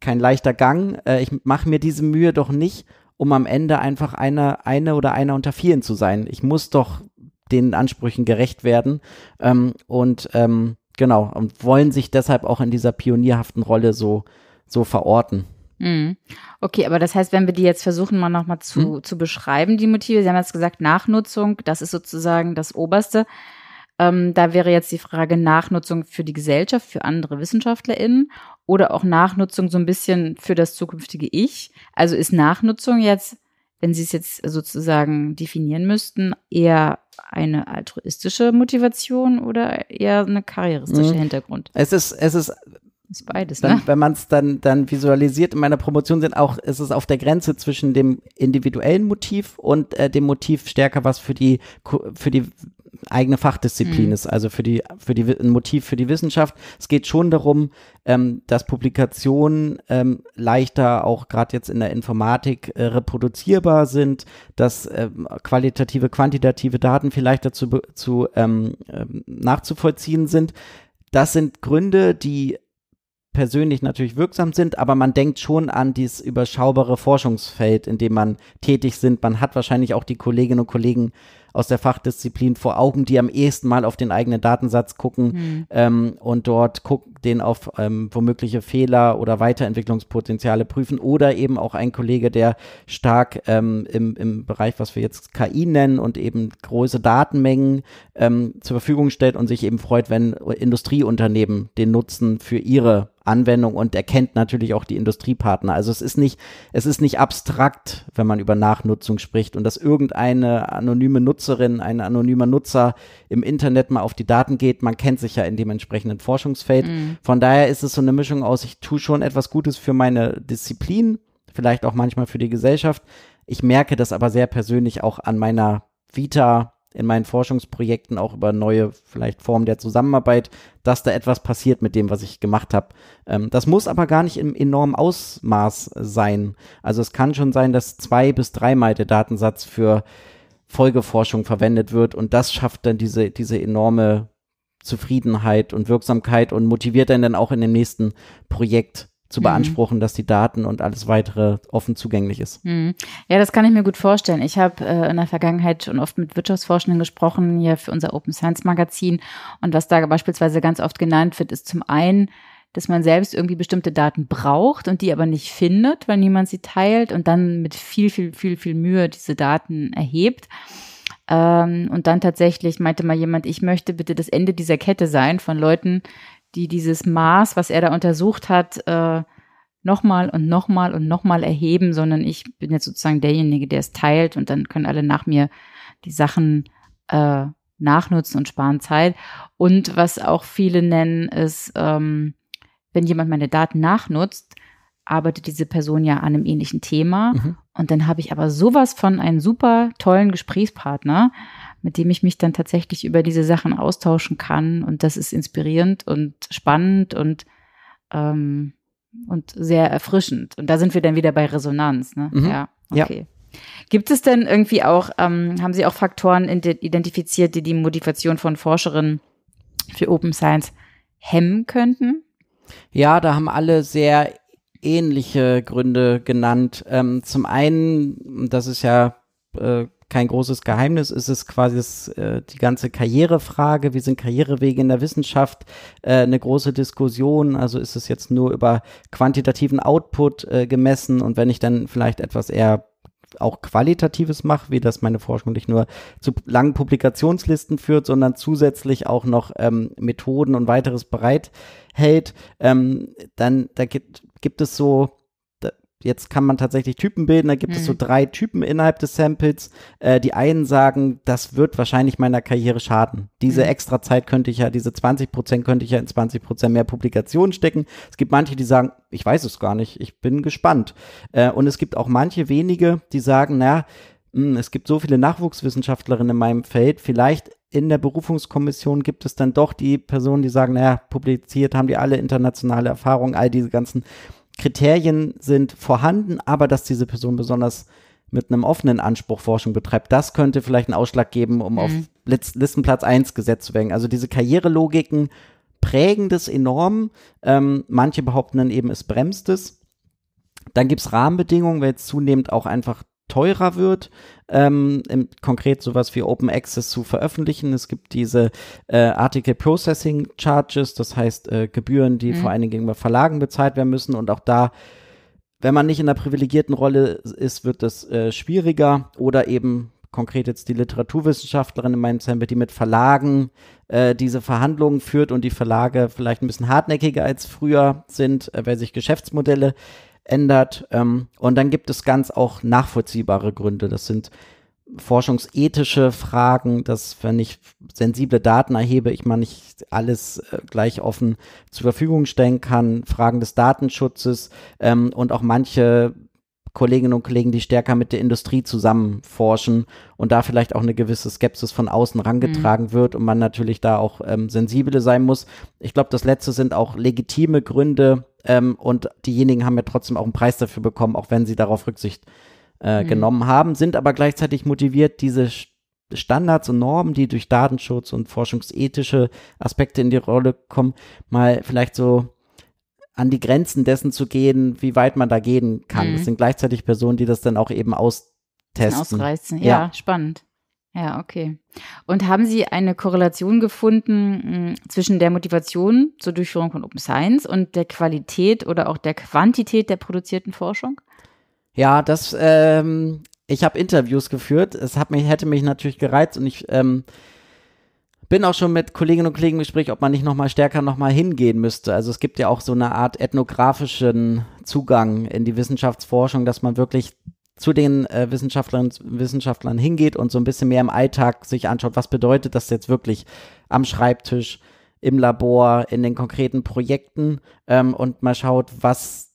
kein leichter Gang. Äh, ich mache mir diese Mühe doch nicht, um am Ende einfach einer, eine oder einer unter vielen zu sein. Ich muss doch den Ansprüchen gerecht werden. Ähm, und ähm, Genau, und wollen sich deshalb auch in dieser pionierhaften Rolle so, so verorten. Mhm. Okay, aber das heißt, wenn wir die jetzt versuchen, mal nochmal zu, hm. zu beschreiben, die Motive, Sie haben jetzt gesagt, Nachnutzung, das ist sozusagen das Oberste. Ähm, da wäre jetzt die Frage Nachnutzung für die Gesellschaft, für andere WissenschaftlerInnen oder auch Nachnutzung so ein bisschen für das zukünftige Ich. Also ist Nachnutzung jetzt wenn Sie es jetzt sozusagen definieren müssten, eher eine altruistische Motivation oder eher eine karrieristische mhm. Hintergrund? Es ist, es ist ist beides, dann, ne? Wenn man es dann, dann visualisiert, in meiner Promotion sind auch, ist es auf der Grenze zwischen dem individuellen Motiv und äh, dem Motiv stärker, was für die, für die eigene Fachdisziplin mhm. ist, also für die, für die, ein Motiv für die Wissenschaft. Es geht schon darum, ähm, dass Publikationen ähm, leichter auch gerade jetzt in der Informatik äh, reproduzierbar sind, dass ähm, qualitative, quantitative Daten vielleicht dazu zu, ähm, ähm, nachzuvollziehen sind. Das sind Gründe, die persönlich natürlich wirksam sind, aber man denkt schon an dieses überschaubare Forschungsfeld, in dem man tätig sind. Man hat wahrscheinlich auch die Kolleginnen und Kollegen aus der Fachdisziplin vor Augen, die am ehesten mal auf den eigenen Datensatz gucken mhm. ähm, und dort gucken, den auf ähm, womögliche Fehler oder Weiterentwicklungspotenziale prüfen oder eben auch ein Kollege, der stark ähm, im, im Bereich, was wir jetzt KI nennen und eben große Datenmengen ähm, zur Verfügung stellt und sich eben freut, wenn Industrieunternehmen den Nutzen für ihre Anwendung und erkennt natürlich auch die Industriepartner. Also es ist nicht, es ist nicht abstrakt, wenn man über Nachnutzung spricht und dass irgendeine anonyme Nutzung Nutzerin, ein anonymer Nutzer im Internet mal auf die Daten geht. Man kennt sich ja in dem entsprechenden Forschungsfeld. Mhm. Von daher ist es so eine Mischung aus, ich tue schon etwas Gutes für meine Disziplin, vielleicht auch manchmal für die Gesellschaft. Ich merke das aber sehr persönlich auch an meiner Vita, in meinen Forschungsprojekten auch über neue vielleicht Formen der Zusammenarbeit, dass da etwas passiert mit dem, was ich gemacht habe. Ähm, das muss aber gar nicht im enormen Ausmaß sein. Also es kann schon sein, dass zwei bis dreimal der Datensatz für Folgeforschung verwendet wird und das schafft dann diese, diese enorme Zufriedenheit und Wirksamkeit und motiviert einen dann auch in dem nächsten Projekt zu mhm. beanspruchen, mhm. dass die Daten und alles weitere offen zugänglich ist. Mhm. Ja, das kann ich mir gut vorstellen. Ich habe äh, in der Vergangenheit schon oft mit Wirtschaftsforschenden gesprochen, hier für unser Open Science Magazin. Und was da beispielsweise ganz oft genannt wird, ist zum einen dass man selbst irgendwie bestimmte Daten braucht und die aber nicht findet, weil niemand sie teilt und dann mit viel, viel, viel, viel Mühe diese Daten erhebt. Ähm, und dann tatsächlich meinte mal jemand, ich möchte bitte das Ende dieser Kette sein von Leuten, die dieses Maß, was er da untersucht hat, äh, nochmal und nochmal und nochmal erheben, sondern ich bin jetzt sozusagen derjenige, der es teilt und dann können alle nach mir die Sachen äh, nachnutzen und sparen Zeit. Und was auch viele nennen, ist ähm, wenn jemand meine Daten nachnutzt, arbeitet diese Person ja an einem ähnlichen Thema. Mhm. Und dann habe ich aber sowas von einem super tollen Gesprächspartner, mit dem ich mich dann tatsächlich über diese Sachen austauschen kann. Und das ist inspirierend und spannend und, ähm, und sehr erfrischend. Und da sind wir dann wieder bei Resonanz. Ne? Mhm. Ja, okay. Ja. Gibt es denn irgendwie auch, ähm, haben Sie auch Faktoren identifiziert, die die Motivation von Forscherinnen für Open Science hemmen könnten? Ja, da haben alle sehr ähnliche Gründe genannt. Ähm, zum einen, das ist ja äh, kein großes Geheimnis, ist es quasi das, äh, die ganze Karrierefrage. Wie sind Karrierewege in der Wissenschaft? Äh, eine große Diskussion. Also ist es jetzt nur über quantitativen Output äh, gemessen? Und wenn ich dann vielleicht etwas eher auch Qualitatives mache, wie dass meine Forschung nicht nur zu langen Publikationslisten führt, sondern zusätzlich auch noch ähm, Methoden und weiteres bereithält, ähm, dann da gibt, gibt es so Jetzt kann man tatsächlich Typen bilden. Da gibt hm. es so mhm. drei Typen innerhalb des Samples. Äh, die einen sagen, das wird wahrscheinlich meiner Karriere schaden. Diese hm. extra Zeit könnte ich ja, diese 20 Prozent könnte ich ja in 20 Prozent mehr Publikationen stecken. Es gibt manche, die sagen, ich weiß es gar nicht. Ich bin gespannt. Äh, und es gibt auch manche wenige, die sagen, na, hm, es gibt so viele Nachwuchswissenschaftlerinnen in meinem Feld. Vielleicht in der Berufungskommission gibt es dann doch die Personen, die sagen, naja, publiziert haben die alle internationale Erfahrungen, all diese ganzen Kriterien sind vorhanden, aber dass diese Person besonders mit einem offenen Anspruch Forschung betreibt, das könnte vielleicht einen Ausschlag geben, um mhm. auf Listenplatz 1 gesetzt zu werden. Also diese Karrierelogiken prägen das enorm. Ähm, manche behaupten dann eben, es bremst es. Dann gibt es Rahmenbedingungen, weil jetzt zunehmend auch einfach teurer wird, ähm, im, konkret sowas wie Open Access zu veröffentlichen. Es gibt diese äh, Article Processing Charges, das heißt äh, Gebühren, die mhm. vor allen Dingen gegenüber Verlagen bezahlt werden müssen und auch da wenn man nicht in einer privilegierten Rolle ist, wird das äh, schwieriger oder eben konkret jetzt die Literaturwissenschaftlerin in meinem Sample, die mit Verlagen äh, diese Verhandlungen führt und die Verlage vielleicht ein bisschen hartnäckiger als früher sind, äh, weil sich Geschäftsmodelle ändert. Ähm, und dann gibt es ganz auch nachvollziehbare Gründe. Das sind forschungsethische Fragen, dass wenn ich sensible Daten erhebe, ich mal nicht alles äh, gleich offen zur Verfügung stellen kann, Fragen des Datenschutzes ähm, und auch manche Kolleginnen und Kollegen, die stärker mit der Industrie zusammen forschen und da vielleicht auch eine gewisse Skepsis von außen rangetragen mhm. wird und man natürlich da auch ähm, sensibel sein muss. Ich glaube, das letzte sind auch legitime Gründe ähm, und diejenigen haben ja trotzdem auch einen Preis dafür bekommen, auch wenn sie darauf Rücksicht äh, mhm. genommen haben, sind aber gleichzeitig motiviert, diese Standards und Normen, die durch Datenschutz und forschungsethische Aspekte in die Rolle kommen, mal vielleicht so an die Grenzen dessen zu gehen, wie weit man da gehen kann. Mhm. Das sind gleichzeitig Personen, die das dann auch eben austesten. Ausreizen, ja, ja. spannend. Ja, okay. Und haben Sie eine Korrelation gefunden hm, zwischen der Motivation zur Durchführung von Open Science und der Qualität oder auch der Quantität der produzierten Forschung? Ja, das, ähm, ich habe Interviews geführt. Es hat mich, hätte mich natürlich gereizt und ich ähm, bin auch schon mit Kolleginnen und Kollegen Gespräch, ob man nicht nochmal stärker nochmal hingehen müsste. Also es gibt ja auch so eine Art ethnografischen Zugang in die Wissenschaftsforschung, dass man wirklich zu den äh, und Wissenschaftlern hingeht und so ein bisschen mehr im Alltag sich anschaut, was bedeutet das jetzt wirklich am Schreibtisch, im Labor, in den konkreten Projekten ähm, und mal schaut, was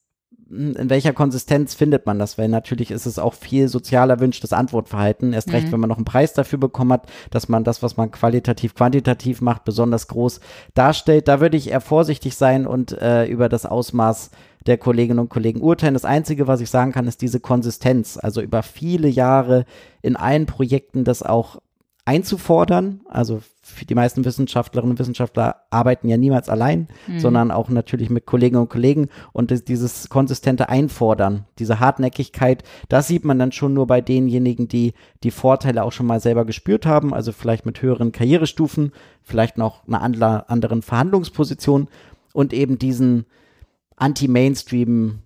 in welcher Konsistenz findet man das? Weil natürlich ist es auch viel sozial erwünschtes Antwortverhalten. Erst mhm. recht, wenn man noch einen Preis dafür bekommen hat, dass man das, was man qualitativ, quantitativ macht, besonders groß darstellt. Da würde ich eher vorsichtig sein und äh, über das Ausmaß der Kolleginnen und Kollegen urteilen. Das Einzige, was ich sagen kann, ist diese Konsistenz. Also über viele Jahre in allen Projekten das auch einzufordern. Also die meisten Wissenschaftlerinnen und Wissenschaftler arbeiten ja niemals allein, mhm. sondern auch natürlich mit Kolleginnen und Kollegen und dieses konsistente Einfordern, diese Hartnäckigkeit, das sieht man dann schon nur bei denjenigen, die die Vorteile auch schon mal selber gespürt haben, also vielleicht mit höheren Karrierestufen, vielleicht noch einer anderen Verhandlungsposition und eben diesen Anti-Mainstream,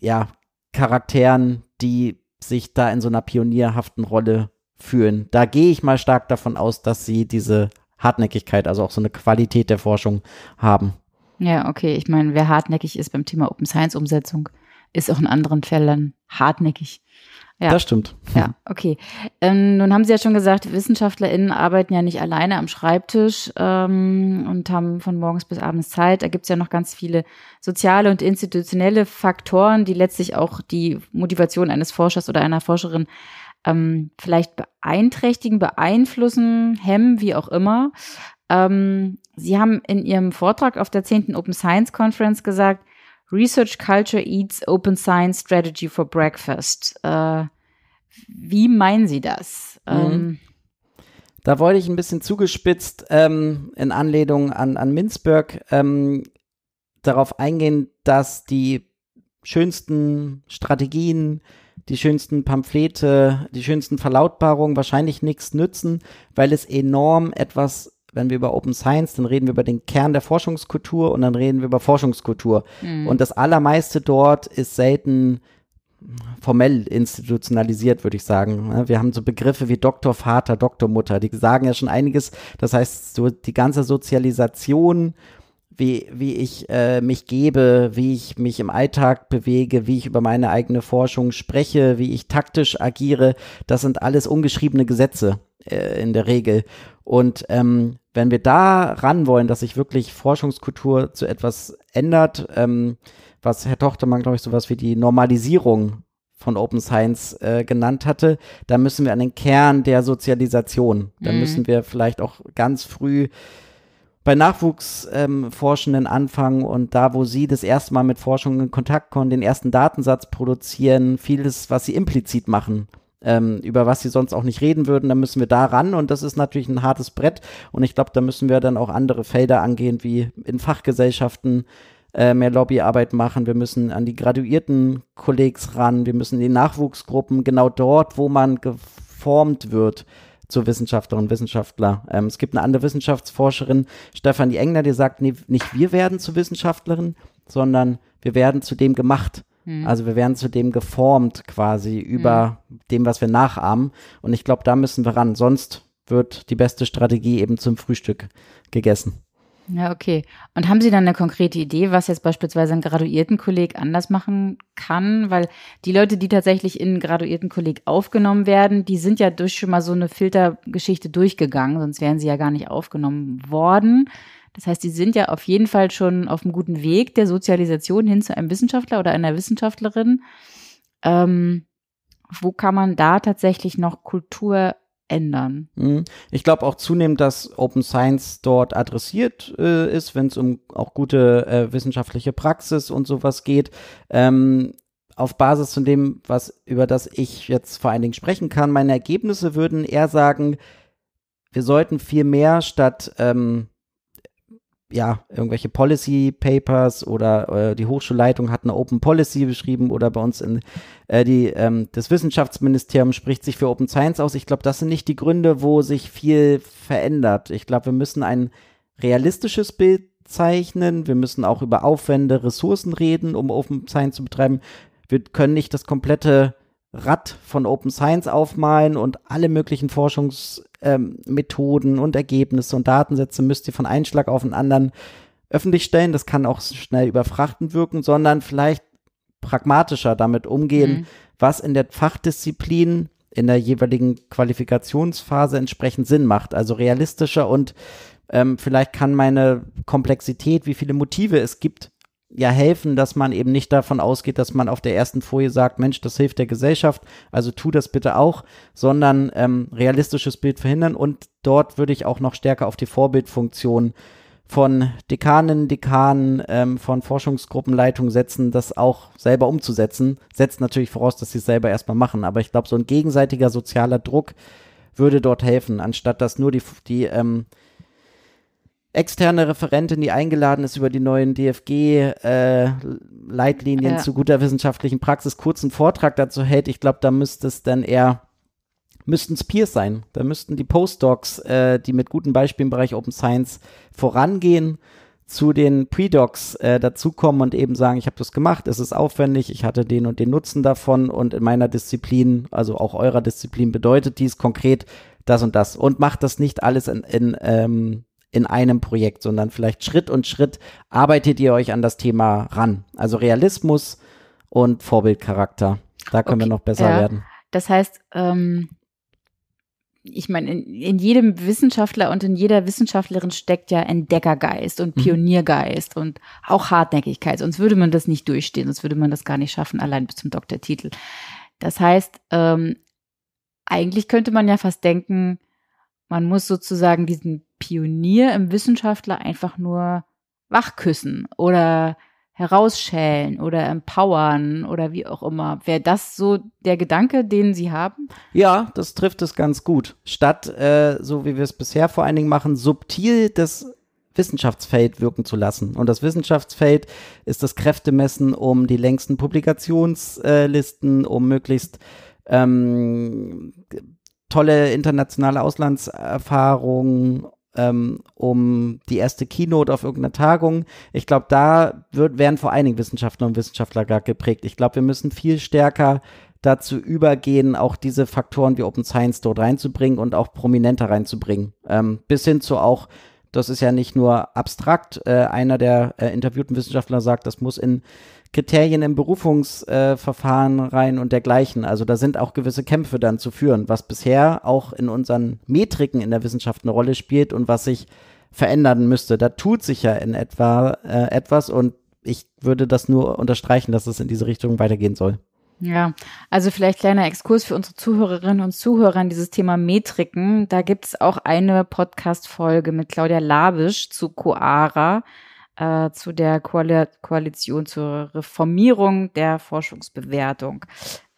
ja, Charakteren, die sich da in so einer pionierhaften Rolle führen. Da gehe ich mal stark davon aus, dass sie diese Hartnäckigkeit, also auch so eine Qualität der Forschung haben. Ja, okay. Ich meine, wer hartnäckig ist beim Thema Open Science Umsetzung, ist auch in anderen Fällen hartnäckig. Ja. Das stimmt. Ja, okay. Ähm, nun haben Sie ja schon gesagt, WissenschaftlerInnen arbeiten ja nicht alleine am Schreibtisch ähm, und haben von morgens bis abends Zeit. Da gibt es ja noch ganz viele soziale und institutionelle Faktoren, die letztlich auch die Motivation eines Forschers oder einer Forscherin ähm, vielleicht beeinträchtigen, beeinflussen, hemmen, wie auch immer. Ähm, Sie haben in Ihrem Vortrag auf der 10. Open Science Conference gesagt, Research Culture Eats Open Science Strategy for Breakfast. Äh, wie meinen Sie das? Mhm. Ähm, da wollte ich ein bisschen zugespitzt ähm, in Anlehnung an, an Minzberg ähm, darauf eingehen, dass die schönsten Strategien, die schönsten Pamphlete, die schönsten Verlautbarungen wahrscheinlich nichts nützen, weil es enorm etwas, wenn wir über Open Science, dann reden wir über den Kern der Forschungskultur und dann reden wir über Forschungskultur. Mhm. Und das Allermeiste dort ist selten formell institutionalisiert, würde ich sagen. Wir haben so Begriffe wie Doktor, Vater, Doktor, Mutter, die sagen ja schon einiges. Das heißt, so die ganze Sozialisation wie, wie ich äh, mich gebe, wie ich mich im Alltag bewege, wie ich über meine eigene Forschung spreche, wie ich taktisch agiere, das sind alles ungeschriebene Gesetze äh, in der Regel. Und ähm, wenn wir da ran wollen, dass sich wirklich Forschungskultur zu etwas ändert, ähm, was Herr Tochtermann, glaube ich, sowas wie die Normalisierung von Open Science äh, genannt hatte, da müssen wir an den Kern der Sozialisation, da mhm. müssen wir vielleicht auch ganz früh bei Nachwuchsforschenden ähm, anfangen und da, wo sie das erste Mal mit Forschung in Kontakt kommen, den ersten Datensatz produzieren, vieles, was sie implizit machen, ähm, über was sie sonst auch nicht reden würden, dann müssen wir da ran und das ist natürlich ein hartes Brett und ich glaube, da müssen wir dann auch andere Felder angehen, wie in Fachgesellschaften äh, mehr Lobbyarbeit machen, wir müssen an die graduierten Kollegs ran, wir müssen in die Nachwuchsgruppen, genau dort, wo man geformt wird, zu Wissenschaftlerinnen und Wissenschaftler. Ähm, es gibt eine andere Wissenschaftsforscherin, Stefanie Engler, die sagt, nee, nicht wir werden zu Wissenschaftlerinnen, sondern wir werden zu dem gemacht. Hm. Also wir werden zu dem geformt quasi über mhm. dem, was wir nachahmen. Und ich glaube, da müssen wir ran. Sonst wird die beste Strategie eben zum Frühstück gegessen. Ja, okay. Und haben Sie dann eine konkrete Idee, was jetzt beispielsweise ein Graduiertenkolleg anders machen kann? Weil die Leute, die tatsächlich in einen Graduiertenkolleg aufgenommen werden, die sind ja durch schon mal so eine Filtergeschichte durchgegangen, sonst wären sie ja gar nicht aufgenommen worden. Das heißt, die sind ja auf jeden Fall schon auf einem guten Weg der Sozialisation hin zu einem Wissenschaftler oder einer Wissenschaftlerin. Ähm, wo kann man da tatsächlich noch Kultur ändern. Mhm. Ich glaube auch zunehmend, dass Open Science dort adressiert äh, ist, wenn es um auch gute äh, wissenschaftliche Praxis und sowas geht. Ähm, auf Basis von dem, was über das ich jetzt vor allen Dingen sprechen kann, meine Ergebnisse würden eher sagen, wir sollten viel mehr statt ähm, ja, irgendwelche Policy Papers oder äh, die Hochschulleitung hat eine Open Policy beschrieben oder bei uns in äh, die, ähm, das Wissenschaftsministerium spricht sich für Open Science aus. Ich glaube, das sind nicht die Gründe, wo sich viel verändert. Ich glaube, wir müssen ein realistisches Bild zeichnen. Wir müssen auch über Aufwände, Ressourcen reden, um Open Science zu betreiben. Wir können nicht das komplette Rad von Open Science aufmalen und alle möglichen Forschungsmethoden ähm, und Ergebnisse und Datensätze müsst ihr von einem Schlag auf den anderen öffentlich stellen. Das kann auch schnell überfrachtend wirken, sondern vielleicht pragmatischer damit umgehen, mhm. was in der Fachdisziplin in der jeweiligen Qualifikationsphase entsprechend Sinn macht. Also realistischer und ähm, vielleicht kann meine Komplexität, wie viele Motive es gibt, ja helfen, dass man eben nicht davon ausgeht, dass man auf der ersten Folie sagt, Mensch, das hilft der Gesellschaft, also tu das bitte auch, sondern ähm, realistisches Bild verhindern und dort würde ich auch noch stärker auf die Vorbildfunktion von Dekaninnen, Dekanen, ähm, von Forschungsgruppenleitungen setzen, das auch selber umzusetzen. Setzt natürlich voraus, dass sie es selber erstmal machen, aber ich glaube, so ein gegenseitiger sozialer Druck würde dort helfen, anstatt dass nur die, die ähm, externe Referentin, die eingeladen ist, über die neuen DFG-Leitlinien äh, ja. zu guter wissenschaftlichen Praxis kurzen Vortrag dazu hält. Ich glaube, da müsste es dann eher, müssten es Peers sein. Da müssten die Postdocs, äh, die mit guten Beispielen im Bereich Open Science vorangehen, zu den Pre-Docs äh, dazukommen und eben sagen, ich habe das gemacht, es ist aufwendig, ich hatte den und den Nutzen davon und in meiner Disziplin, also auch eurer Disziplin, bedeutet dies konkret das und das. Und macht das nicht alles in, in ähm, in einem Projekt, sondern vielleicht Schritt und Schritt arbeitet ihr euch an das Thema ran. Also Realismus und Vorbildcharakter. Da können okay, wir noch besser ja. werden. Das heißt, ähm, ich meine, in, in, jedem Wissenschaftler und in jeder Wissenschaftlerin steckt ja Entdeckergeist und mhm. Pioniergeist mhm. und auch Hartnäckigkeit. Sonst würde man das nicht durchstehen, sonst würde man das gar nicht schaffen, allein bis zum Doktortitel. Das heißt, ähm, eigentlich könnte man ja fast denken, man muss sozusagen diesen Pionier im Wissenschaftler einfach nur wachküssen oder herausschälen oder empowern oder wie auch immer. Wäre das so der Gedanke, den Sie haben? Ja, das trifft es ganz gut. Statt, äh, so wie wir es bisher vor allen Dingen machen, subtil das Wissenschaftsfeld wirken zu lassen. Und das Wissenschaftsfeld ist das Kräftemessen um die längsten Publikationslisten, äh, um möglichst ähm, tolle internationale Auslandserfahrung, ähm, um die erste Keynote auf irgendeiner Tagung. Ich glaube, da wird, werden vor allen Dingen Wissenschaftler und Wissenschaftler geprägt. Ich glaube, wir müssen viel stärker dazu übergehen, auch diese Faktoren wie Open Science dort reinzubringen und auch prominenter reinzubringen. Ähm, bis hin zu auch, das ist ja nicht nur abstrakt, äh, einer der äh, interviewten Wissenschaftler sagt, das muss in Kriterien im Berufungsverfahren rein und dergleichen. Also da sind auch gewisse Kämpfe dann zu führen, was bisher auch in unseren Metriken in der Wissenschaft eine Rolle spielt und was sich verändern müsste. Da tut sich ja in etwa äh, etwas und ich würde das nur unterstreichen, dass es in diese Richtung weitergehen soll. Ja, also vielleicht kleiner Exkurs für unsere Zuhörerinnen und Zuhörer an dieses Thema Metriken. Da gibt's auch eine Podcast-Folge mit Claudia Labisch zu Coara äh, zu der Koal Koalition zur Reformierung der Forschungsbewertung.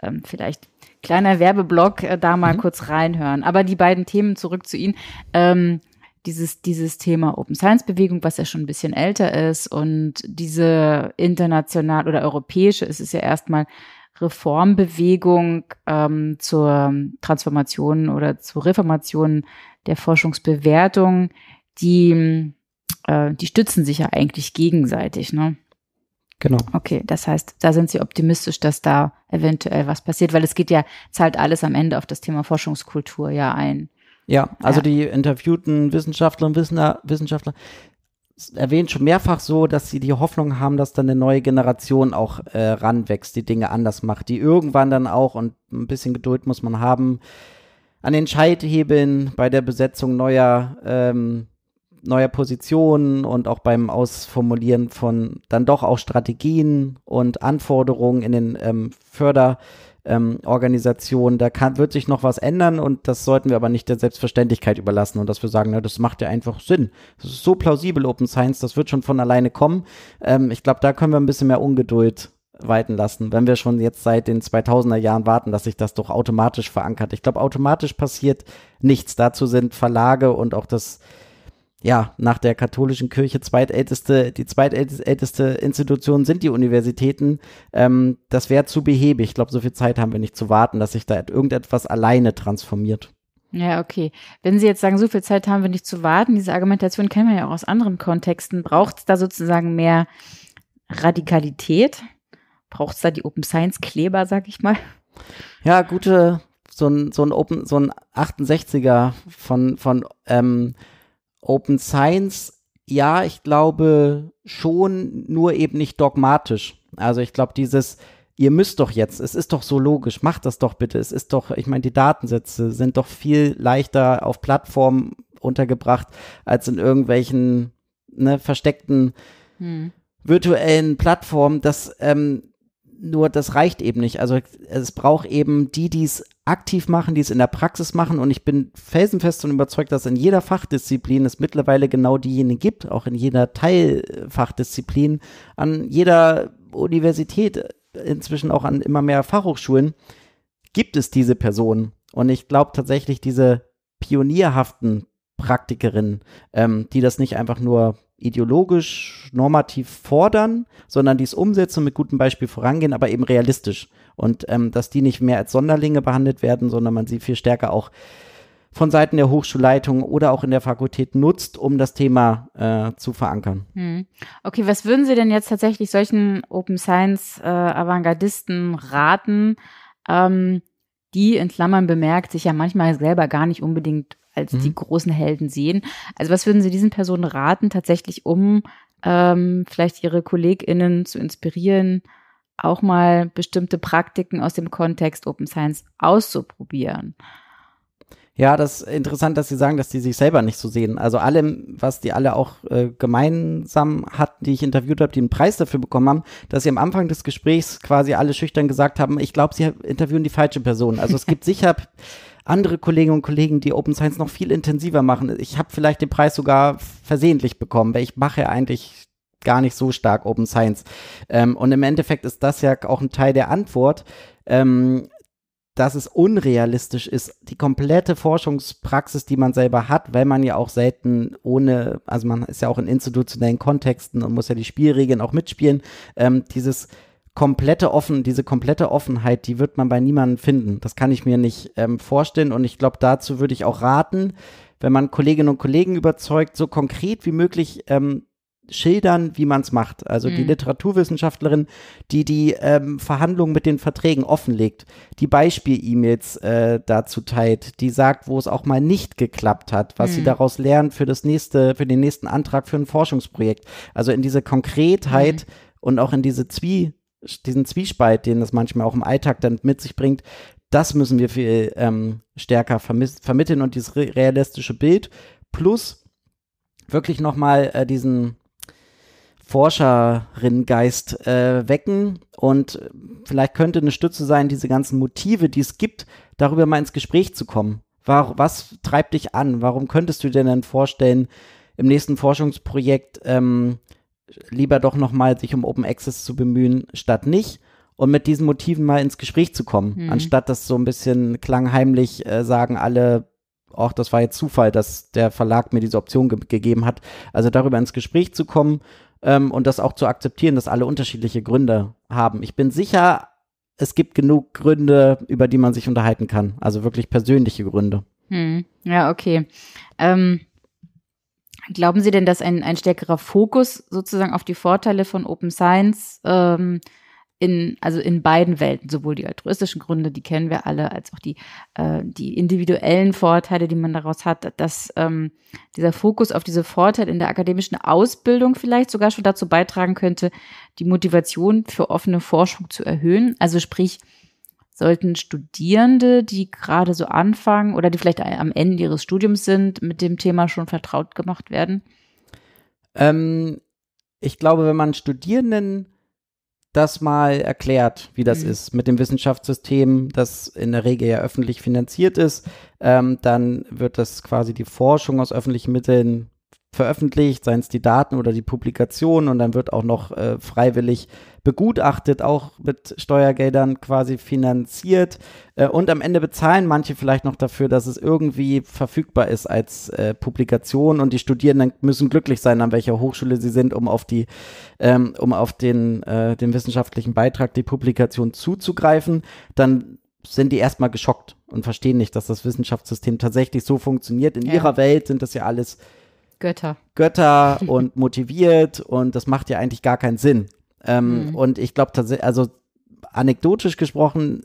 Ähm, vielleicht kleiner Werbeblock, äh, da mal mhm. kurz reinhören. Aber die beiden Themen zurück zu Ihnen. Ähm, dieses, dieses Thema Open Science Bewegung, was ja schon ein bisschen älter ist und diese international oder europäische, es ist ja erstmal Reformbewegung ähm, zur Transformation oder zur Reformation der Forschungsbewertung, die äh, die stützen sich ja eigentlich gegenseitig, ne? Genau. Okay, das heißt, da sind Sie optimistisch, dass da eventuell was passiert, weil es geht ja, zahlt alles am Ende auf das Thema Forschungskultur ja ein. Ja, also ja. die interviewten Wissenschaftlerinnen und Wissner, Wissenschaftler erwähnt schon mehrfach so, dass sie die Hoffnung haben, dass dann eine neue Generation auch äh, ranwächst, die Dinge anders macht, die irgendwann dann auch, und ein bisschen Geduld muss man haben, an den Scheithebeln bei der Besetzung neuer ähm, neuer Positionen und auch beim Ausformulieren von dann doch auch Strategien und Anforderungen in den ähm, Förderorganisationen. Ähm, da kann, wird sich noch was ändern und das sollten wir aber nicht der Selbstverständlichkeit überlassen und dass wir sagen, na, das macht ja einfach Sinn. Das ist so plausibel, Open Science, das wird schon von alleine kommen. Ähm, ich glaube, da können wir ein bisschen mehr Ungeduld weiten lassen, wenn wir schon jetzt seit den 2000er Jahren warten, dass sich das doch automatisch verankert. Ich glaube, automatisch passiert nichts. Dazu sind Verlage und auch das ja, nach der katholischen Kirche zweitälteste, die zweitälteste Institution sind die Universitäten. Ähm, das wäre zu behäbig. Ich glaube, so viel Zeit haben wir nicht zu warten, dass sich da irgendetwas alleine transformiert. Ja, okay. Wenn Sie jetzt sagen, so viel Zeit haben wir nicht zu warten, diese Argumentation kennen wir ja auch aus anderen Kontexten. Braucht es da sozusagen mehr Radikalität? Braucht es da die Open Science Kleber, sag ich mal? Ja, gute, so ein, so ein Open, so ein 68er von, von, ähm, Open Science, ja, ich glaube schon, nur eben nicht dogmatisch. Also ich glaube, dieses, ihr müsst doch jetzt, es ist doch so logisch, macht das doch bitte. Es ist doch, ich meine, die Datensätze sind doch viel leichter auf Plattformen untergebracht als in irgendwelchen ne, versteckten hm. virtuellen Plattformen. Das, ähm, nur das reicht eben nicht. Also es braucht eben die, die es aktiv machen, die es in der Praxis machen. Und ich bin felsenfest und überzeugt, dass in jeder Fachdisziplin es mittlerweile genau diejenigen gibt, auch in jeder Teilfachdisziplin, an jeder Universität, inzwischen auch an immer mehr Fachhochschulen, gibt es diese Personen. Und ich glaube tatsächlich, diese pionierhaften Praktikerinnen, ähm, die das nicht einfach nur ideologisch, normativ fordern, sondern die es umsetzen und mit gutem Beispiel vorangehen, aber eben realistisch. Und ähm, dass die nicht mehr als Sonderlinge behandelt werden, sondern man sie viel stärker auch von Seiten der Hochschulleitung oder auch in der Fakultät nutzt, um das Thema äh, zu verankern. Hm. Okay, was würden Sie denn jetzt tatsächlich solchen Open Science äh, Avantgardisten raten, ähm, die in Klammern bemerkt sich ja manchmal selber gar nicht unbedingt als mhm. die großen Helden sehen. Also was würden Sie diesen Personen raten, tatsächlich um ähm, vielleicht ihre KollegInnen zu inspirieren, auch mal bestimmte Praktiken aus dem Kontext Open Science auszuprobieren? Ja, das ist interessant, dass Sie sagen, dass die sich selber nicht so sehen. Also allem, was die alle auch äh, gemeinsam hatten, die ich interviewt habe, die einen Preis dafür bekommen haben, dass sie am Anfang des Gesprächs quasi alle schüchtern gesagt haben, ich glaube, sie interviewen die falsche Person. Also es gibt <laughs> sicher andere Kolleginnen und Kollegen, die Open Science noch viel intensiver machen. Ich habe vielleicht den Preis sogar versehentlich bekommen, weil ich mache eigentlich gar nicht so stark Open Science. Ähm, und im Endeffekt ist das ja auch ein Teil der Antwort, ähm, dass es unrealistisch ist, die komplette Forschungspraxis, die man selber hat, weil man ja auch selten ohne, also man ist ja auch in institutionellen Kontexten und muss ja die Spielregeln auch mitspielen, ähm, dieses komplette offen, diese komplette Offenheit, die wird man bei niemandem finden. Das kann ich mir nicht ähm, vorstellen. Und ich glaube, dazu würde ich auch raten, wenn man Kolleginnen und Kollegen überzeugt, so konkret wie möglich ähm, schildern, wie man es macht. Also mhm. die Literaturwissenschaftlerin, die die ähm, Verhandlungen mit den Verträgen offenlegt, die Beispiel-E-Mails äh, dazu teilt, die sagt, wo es auch mal nicht geklappt hat, was mhm. sie daraus lernt für das nächste, für den nächsten Antrag für ein Forschungsprojekt. Also in diese Konkretheit mhm. und auch in diese Zwie diesen Zwiespalt, den das manchmal auch im Alltag dann mit sich bringt, das müssen wir viel ähm, stärker vermitteln und dieses realistische Bild plus wirklich nochmal äh, diesen Forscherinnengeist äh, wecken und äh, vielleicht könnte eine Stütze sein, diese ganzen Motive, die es gibt, darüber mal ins Gespräch zu kommen. War, was treibt dich an? Warum könntest du dir denn vorstellen, im nächsten Forschungsprojekt ähm, lieber doch nochmal sich um Open Access zu bemühen, statt nicht und mit diesen Motiven mal ins Gespräch zu kommen, mhm. anstatt das so ein bisschen klangheimlich äh, sagen alle, auch das war jetzt Zufall, dass der Verlag mir diese Option ge gegeben hat. Also darüber ins Gespräch zu kommen ähm, und das auch zu akzeptieren, dass alle unterschiedliche Gründe haben. Ich bin sicher, es gibt genug Gründe, über die man sich unterhalten kann. Also wirklich persönliche Gründe. Hm. Ja, okay. Ähm, Glauben Sie denn, dass ein, ein stärkerer Fokus sozusagen auf die Vorteile von Open Science ähm, in, also in beiden Welten, sowohl die altruistischen Gründe, die kennen wir alle, als auch die, äh, die individuellen Vorteile, die man daraus hat, dass ähm, dieser Fokus auf diese Vorteile in der akademischen Ausbildung vielleicht sogar schon dazu beitragen könnte, die Motivation für offene Forschung zu erhöhen. Also sprich, sollten Studierende, die gerade so anfangen oder die vielleicht am Ende ihres Studiums sind, mit dem Thema schon vertraut gemacht werden? Ähm, ich glaube, wenn man Studierenden das mal erklärt, wie das mhm. ist mit dem Wissenschaftssystem, das in der Regel ja öffentlich finanziert ist, ähm, dann wird das quasi die Forschung aus öffentlichen Mitteln veröffentlicht, seien es die Daten oder die Publikation und dann wird auch noch äh, freiwillig begutachtet, auch mit Steuergeldern quasi finanziert äh, und am Ende bezahlen manche vielleicht noch dafür, dass es irgendwie verfügbar ist als äh, Publikation und die Studierenden müssen glücklich sein, an welcher Hochschule sie sind, um auf die, ähm, um auf den, äh, den wissenschaftlichen Beitrag, die Publikation zuzugreifen. Dann sind die erstmal geschockt und verstehen nicht, dass das Wissenschaftssystem tatsächlich so funktioniert. In ja. ihrer Welt sind das ja alles Götter. Götter und motiviert und das macht ja eigentlich gar keinen Sinn. Ähm, mhm. Und ich glaube tatsächlich, also anekdotisch gesprochen,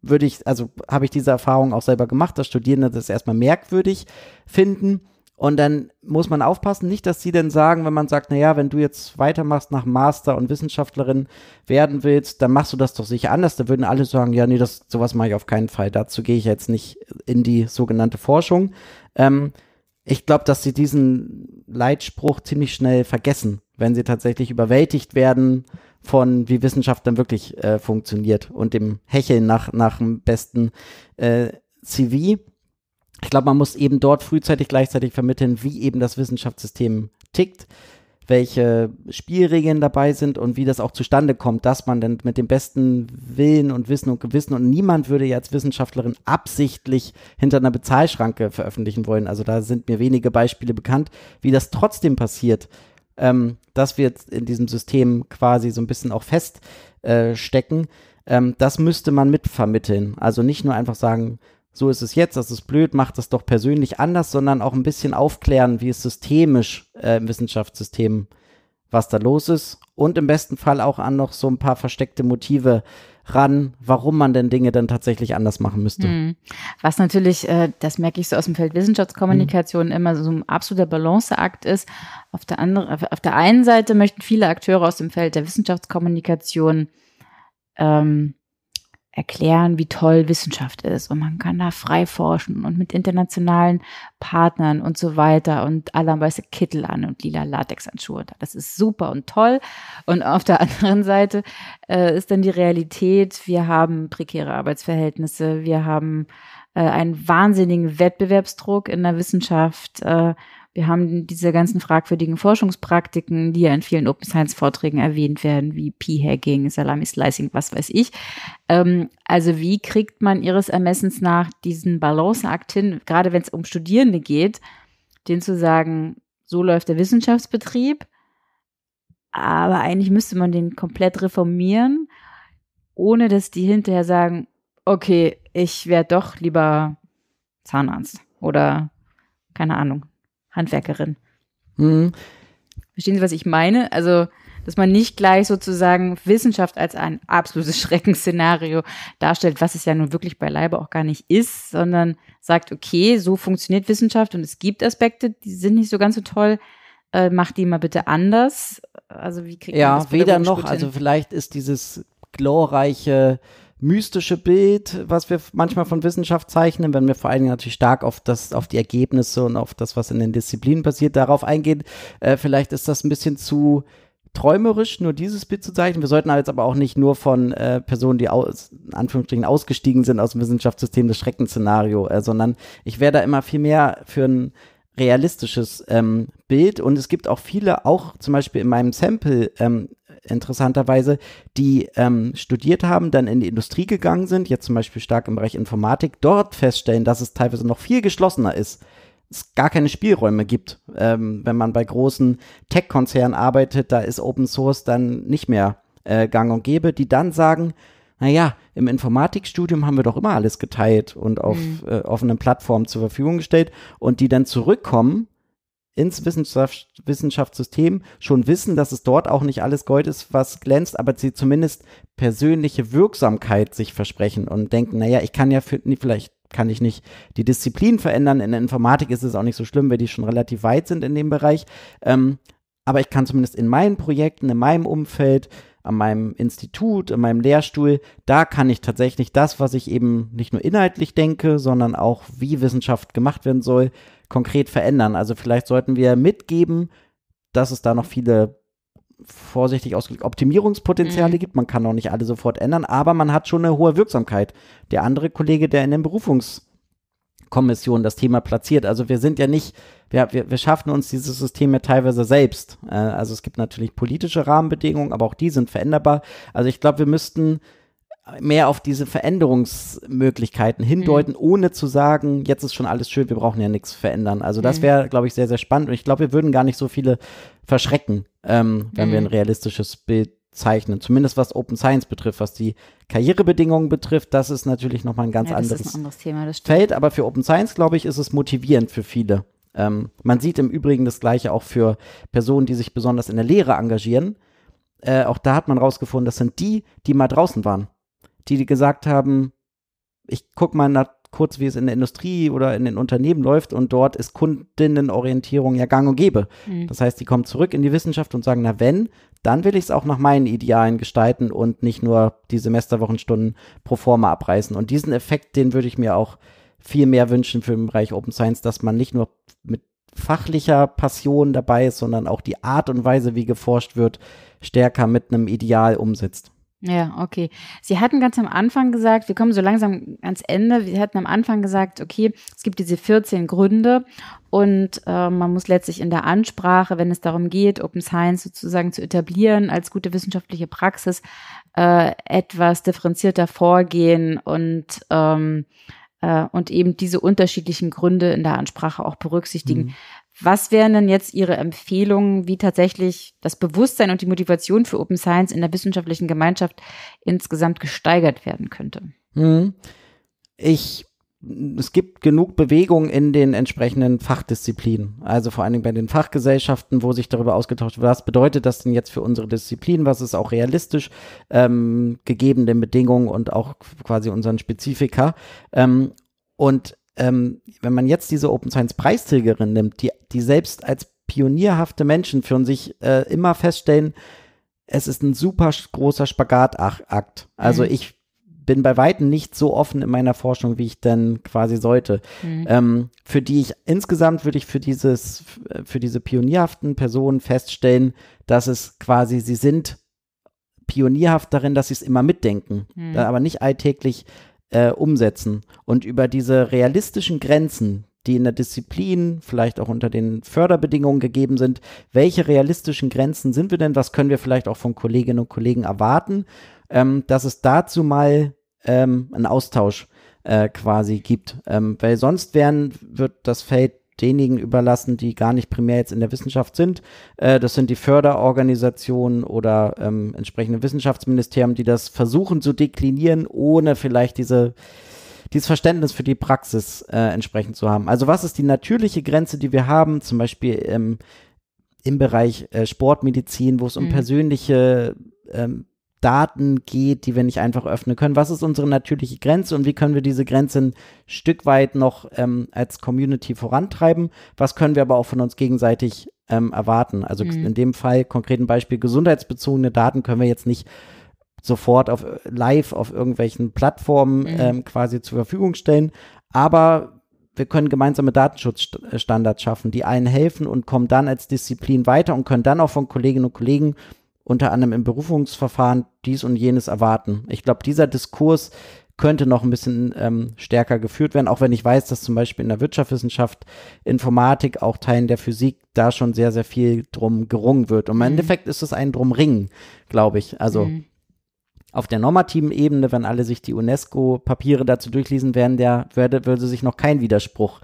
würde ich, also habe ich diese Erfahrung auch selber gemacht, dass Studierende das erstmal merkwürdig finden. Und dann muss man aufpassen, nicht, dass sie dann sagen, wenn man sagt, naja, wenn du jetzt weitermachst nach Master und Wissenschaftlerin werden willst, dann machst du das doch sicher anders. Da würden alle sagen, ja, nee, das, sowas mache ich auf keinen Fall. Dazu gehe ich jetzt nicht in die sogenannte Forschung. Ähm, ich glaube, dass sie diesen Leitspruch ziemlich schnell vergessen, wenn sie tatsächlich überwältigt werden von, wie Wissenschaft dann wirklich äh, funktioniert und dem Hecheln nach, nach dem besten äh, CV. Ich glaube, man muss eben dort frühzeitig gleichzeitig vermitteln, wie eben das Wissenschaftssystem tickt, welche Spielregeln dabei sind und wie das auch zustande kommt, dass man denn mit dem besten Willen und Wissen und Gewissen und niemand würde ja als Wissenschaftlerin absichtlich hinter einer Bezahlschranke veröffentlichen wollen. Also da sind mir wenige Beispiele bekannt, wie das trotzdem passiert, ähm, dass wir jetzt in diesem System quasi so ein bisschen auch feststecken. Äh, ähm, das müsste man mitvermitteln. Also nicht nur einfach sagen, so ist es jetzt, das ist blöd, macht das doch persönlich anders, sondern auch ein bisschen aufklären, wie es systemisch äh, im Wissenschaftssystem, was da los ist. Und im besten Fall auch an noch so ein paar versteckte Motive ran, warum man denn Dinge dann tatsächlich anders machen müsste. Mhm. Was natürlich, äh, das merke ich so aus dem Feld Wissenschaftskommunikation, mhm. immer so ein absoluter Balanceakt ist. Auf der, andere, auf der einen Seite möchten viele Akteure aus dem Feld der Wissenschaftskommunikation ähm, erklären, wie toll Wissenschaft ist und man kann da frei forschen und mit internationalen Partnern und so weiter und alle weiße Kittel an und lila Latexhandschuhe. Das ist super und toll. Und auf der <laughs> anderen Seite äh, ist dann die Realität, wir haben prekäre Arbeitsverhältnisse, wir haben äh, einen wahnsinnigen Wettbewerbsdruck in der Wissenschaft äh, wir haben diese ganzen fragwürdigen Forschungspraktiken, die ja in vielen Open Science Vorträgen erwähnt werden, wie P-Hacking, Salami Slicing, was weiß ich. Ähm, also wie kriegt man ihres Ermessens nach diesen Balanceakt hin, gerade wenn es um Studierende geht, denen zu sagen, so läuft der Wissenschaftsbetrieb, aber eigentlich müsste man den komplett reformieren, ohne dass die hinterher sagen, okay, ich wäre doch lieber Zahnarzt oder keine Ahnung, Handwerkerin. Mhm. Verstehen Sie, was ich meine? Also, dass man nicht gleich sozusagen Wissenschaft als ein absolutes <laughs> Schreckensszenario darstellt, was es ja nun wirklich beileibe auch gar nicht ist, sondern sagt, okay, so funktioniert Wissenschaft und es gibt Aspekte, die sind nicht so ganz so toll. Äh, mach die mal bitte anders. Also wie kriegt ja, man das Ja, weder noch. Also vielleicht ist dieses glorreiche mystische Bild, was wir manchmal von Wissenschaft zeichnen, wenn wir vor allen Dingen natürlich stark auf das, auf die Ergebnisse und auf das, was in den Disziplinen passiert, darauf eingehen. Äh, vielleicht ist das ein bisschen zu träumerisch, nur dieses Bild zu zeichnen. Wir sollten jetzt aber auch nicht nur von äh, Personen, die aus, in Anführungsstrichen ausgestiegen sind aus dem Wissenschaftssystem, das Schreckensszenario, äh, sondern ich wäre da immer viel mehr für ein realistisches ähm, Bild und es gibt auch viele, auch zum Beispiel in meinem Sample, ähm, interessanterweise, die ähm, studiert haben, dann in die Industrie gegangen sind, jetzt zum Beispiel stark im Bereich Informatik, dort feststellen, dass es teilweise noch viel geschlossener ist es gar keine Spielräume gibt. Ähm, wenn man bei großen Tech-Konzernen arbeitet, da ist Open Source dann nicht mehr äh, gang und gäbe, die dann sagen, naja, im Informatikstudium haben wir doch immer alles geteilt und auf mhm. äh, offenen Plattformen zur Verfügung gestellt und die dann zurückkommen ins Wissenschaft, Wissenschaftssystem schon wissen, dass es dort auch nicht alles Gold ist, was glänzt, aber sie zumindest persönliche Wirksamkeit sich versprechen und denken, naja, ich kann ja für, vielleicht kann ich nicht die Disziplin verändern. In der Informatik ist es auch nicht so schlimm, weil die schon relativ weit sind in dem Bereich. Ähm, aber ich kann zumindest in meinen Projekten, in meinem Umfeld, an meinem Institut, in meinem Lehrstuhl, da kann ich tatsächlich das, was ich eben nicht nur inhaltlich denke, sondern auch wie Wissenschaft gemacht werden soll, konkret verändern. Also vielleicht sollten wir mitgeben, dass es da noch viele vorsichtig ausgedrückt Optimierungspotenziale mhm. gibt. Man kann auch nicht alle sofort ändern, aber man hat schon eine hohe Wirksamkeit. Der andere Kollege, der in den Berufungskommissionen das Thema platziert. Also wir sind ja nicht, wir, wir, wir schaffen uns dieses System ja teilweise selbst. Äh, also es gibt natürlich politische Rahmenbedingungen, aber auch die sind veränderbar. Also ich glaube, wir müssten mehr auf diese Veränderungsmöglichkeiten hindeuten, mhm. ohne zu sagen, jetzt ist schon alles schön, wir brauchen ja nichts verändern. Also das mhm. wäre, glaube ich, sehr, sehr spannend. Und ich glaube, wir würden gar nicht so viele verschrecken, ähm, wenn mhm. wir ein mhm. realistisches Bild zeichnen. Zumindest was Open Science betrifft, was die Karrierebedingungen betrifft, das ist natürlich nochmal ein ganz ja, anderes, ein anderes Thema, Feld. Aber für Open Science, glaube ich, ist es motivierend für viele. Ähm, man sieht im Übrigen das Gleiche auch für Personen, die sich besonders in der Lehre engagieren. Äh, auch da hat man rausgefunden, das sind die, die mal draußen waren die gesagt haben, ich gucke mal nach, kurz, wie es in der Industrie oder in den Unternehmen läuft und dort ist Kundinnenorientierung ja gang und gäbe. Mhm. Das heißt, die kommen zurück in die Wissenschaft und sagen, na wenn, dann will ich es auch nach meinen Idealen gestalten und nicht nur die Semesterwochenstunden pro forma abreißen. Und diesen Effekt, den würde ich mir auch viel mehr wünschen für den Bereich Open Science, dass man nicht nur mit fachlicher Passion dabei ist, sondern auch die Art und Weise, wie geforscht wird, stärker mit einem Ideal umsetzt. Ja, okay. Sie hatten ganz am Anfang gesagt, wir kommen so langsam ans Ende. Wir hatten am Anfang gesagt, okay, es gibt diese 14 Gründe und äh, man muss letztlich in der Ansprache, wenn es darum geht, Open Science sozusagen zu etablieren als gute wissenschaftliche Praxis, äh, etwas differenzierter vorgehen und ähm, äh, und eben diese unterschiedlichen Gründe in der Ansprache auch berücksichtigen. Mhm. Was wären denn jetzt Ihre Empfehlungen, wie tatsächlich das Bewusstsein und die Motivation für Open Science in der wissenschaftlichen Gemeinschaft insgesamt gesteigert werden könnte? Hm. Ich es gibt genug Bewegung in den entsprechenden Fachdisziplinen. Also vor allen Dingen bei den Fachgesellschaften, wo sich darüber ausgetauscht wird, was bedeutet das denn jetzt für unsere Disziplin, was ist auch realistisch, ähm, den Bedingungen und auch quasi unseren Spezifika. Ähm, und ähm, wenn man jetzt diese Open Science Preisträgerin nimmt, die, die selbst als pionierhafte Menschen für sich äh, immer feststellen, es ist ein super großer Spagatakt. Also mhm. ich bin bei Weitem nicht so offen in meiner Forschung, wie ich denn quasi sollte. Mhm. Ähm, für die ich insgesamt würde ich für dieses, für diese pionierhaften Personen feststellen, dass es quasi, sie sind pionierhaft darin, dass sie es immer mitdenken, mhm. aber nicht alltäglich äh, umsetzen. Und über diese realistischen Grenzen, die in der Disziplin, vielleicht auch unter den Förderbedingungen gegeben sind, welche realistischen Grenzen sind wir denn? Was können wir vielleicht auch von Kolleginnen und Kollegen erwarten? Ähm, dass es dazu mal ähm, einen Austausch äh, quasi gibt. Ähm, weil sonst werden, wird das Feld denjenigen überlassen, die gar nicht primär jetzt in der Wissenschaft sind. Äh, das sind die Förderorganisationen oder ähm, entsprechende Wissenschaftsministerien, die das versuchen zu deklinieren, ohne vielleicht diese dieses Verständnis für die Praxis äh, entsprechend zu haben. Also was ist die natürliche Grenze, die wir haben, zum Beispiel ähm, im Bereich äh, Sportmedizin, wo es um mhm. persönliche ähm, Daten geht, die wir nicht einfach öffnen können. Was ist unsere natürliche Grenze und wie können wir diese Grenze ein Stück weit noch ähm, als Community vorantreiben? Was können wir aber auch von uns gegenseitig ähm, erwarten? Also mhm. in dem Fall, konkreten Beispiel, gesundheitsbezogene Daten können wir jetzt nicht sofort auf live auf irgendwelchen Plattformen mhm. ähm, quasi zur Verfügung stellen. Aber wir können gemeinsame Datenschutzstandards schaffen, die allen helfen und kommen dann als Disziplin weiter und können dann auch von Kolleginnen und Kollegen unter anderem im Berufungsverfahren dies und jenes erwarten. Ich glaube, dieser Diskurs könnte noch ein bisschen ähm, stärker geführt werden, auch wenn ich weiß, dass zum Beispiel in der Wirtschaftswissenschaft, Informatik, auch Teilen der Physik da schon sehr, sehr viel drum gerungen wird. Und im mhm. Endeffekt ist es ein Drumringen, glaube ich. Also mhm. auf der normativen Ebene, wenn alle sich die UNESCO-Papiere dazu durchlesen werden, der würde, würde sich noch kein Widerspruch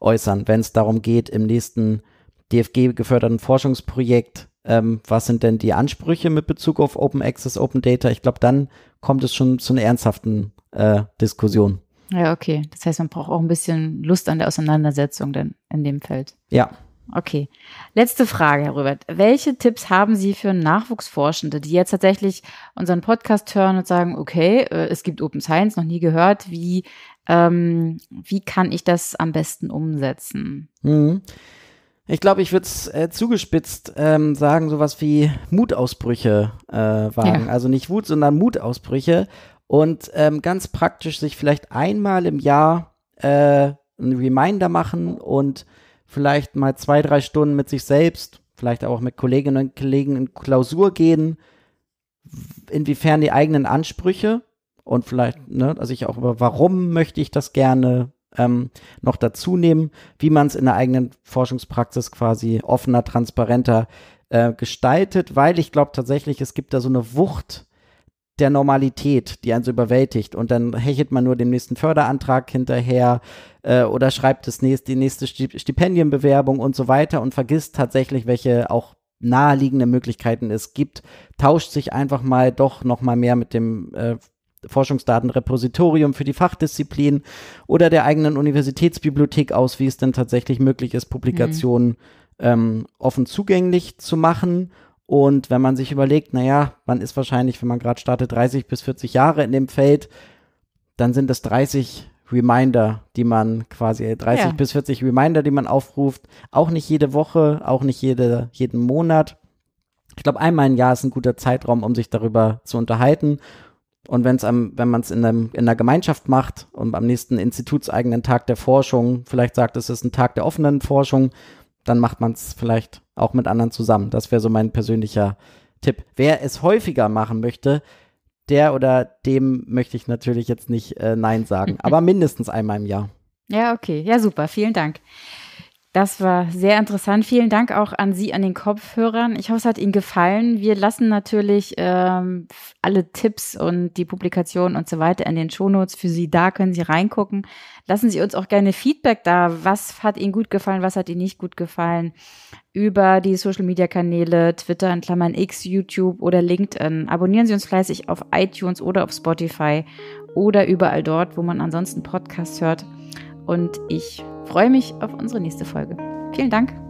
äußern, wenn es darum geht, im nächsten DFG geförderten Forschungsprojekt ähm, was sind denn die Ansprüche mit Bezug auf Open Access, Open Data? Ich glaube, dann kommt es schon zu einer ernsthaften äh, Diskussion. Ja, okay. Das heißt, man braucht auch ein bisschen Lust an der Auseinandersetzung dann in dem Feld. Ja. Okay. Letzte Frage, Herr Robert. Welche Tipps haben Sie für Nachwuchsforschende, die jetzt tatsächlich unseren Podcast hören und sagen, okay, äh, es gibt Open Science, noch nie gehört, wie, ähm, wie kann ich das am besten umsetzen? Mhm. Ich glaube, ich würde es äh, zugespitzt ähm, sagen, sowas wie Mutausbrüche äh, wagen. Ja. Also nicht Wut, sondern Mutausbrüche. Und ähm, ganz praktisch sich vielleicht einmal im Jahr äh, einen Reminder machen und vielleicht mal zwei, drei Stunden mit sich selbst, vielleicht auch mit Kolleginnen und Kollegen in Klausur gehen, inwiefern die eigenen Ansprüche und vielleicht, ne, also ich auch über warum möchte ich das gerne, ähm, noch dazu nehmen, wie man es in der eigenen Forschungspraxis quasi offener, transparenter äh, gestaltet, weil ich glaube tatsächlich, es gibt da so eine Wucht der Normalität, die einen so überwältigt. Und dann hechelt man nur den nächsten Förderantrag hinterher äh, oder schreibt das nächste, die nächste Stipendienbewerbung und so weiter und vergisst tatsächlich, welche auch naheliegende Möglichkeiten es gibt, tauscht sich einfach mal doch noch mal mehr mit dem äh, Forschungsdatenrepositorium für die Fachdisziplin oder der eigenen Universitätsbibliothek aus, wie es denn tatsächlich möglich ist, Publikationen mhm. ähm, offen zugänglich zu machen. Und wenn man sich überlegt, naja, man ist wahrscheinlich, wenn man gerade startet, 30 bis 40 Jahre in dem Feld, dann sind es 30 Reminder, die man quasi 30 äh, ja. bis 40 Reminder, die man aufruft. Auch nicht jede Woche, auch nicht jede, jeden Monat. Ich glaube, einmal im Jahr ist ein guter Zeitraum, um sich darüber zu unterhalten. Und wenn's am, wenn man es in, in einer Gemeinschaft macht und am nächsten institutseigenen Tag der Forschung vielleicht sagt, es ist ein Tag der offenen Forschung, dann macht man es vielleicht auch mit anderen zusammen. Das wäre so mein persönlicher Tipp. Wer es häufiger machen möchte, der oder dem möchte ich natürlich jetzt nicht äh, Nein sagen, <laughs> aber mindestens einmal im Jahr. Ja, okay. Ja, super. Vielen Dank. Das war sehr interessant. Vielen Dank auch an Sie, an den Kopfhörern. Ich hoffe, es hat Ihnen gefallen. Wir lassen natürlich ähm, alle Tipps und die Publikation und so weiter in den Shownotes für Sie da. Können Sie reingucken. Lassen Sie uns auch gerne Feedback da. Was hat Ihnen gut gefallen? Was hat Ihnen nicht gut gefallen? Über die Social Media Kanäle, Twitter in Klammern X, YouTube oder LinkedIn. Abonnieren Sie uns fleißig auf iTunes oder auf Spotify oder überall dort, wo man ansonsten Podcasts hört und ich freue mich auf unsere nächste Folge. Vielen Dank.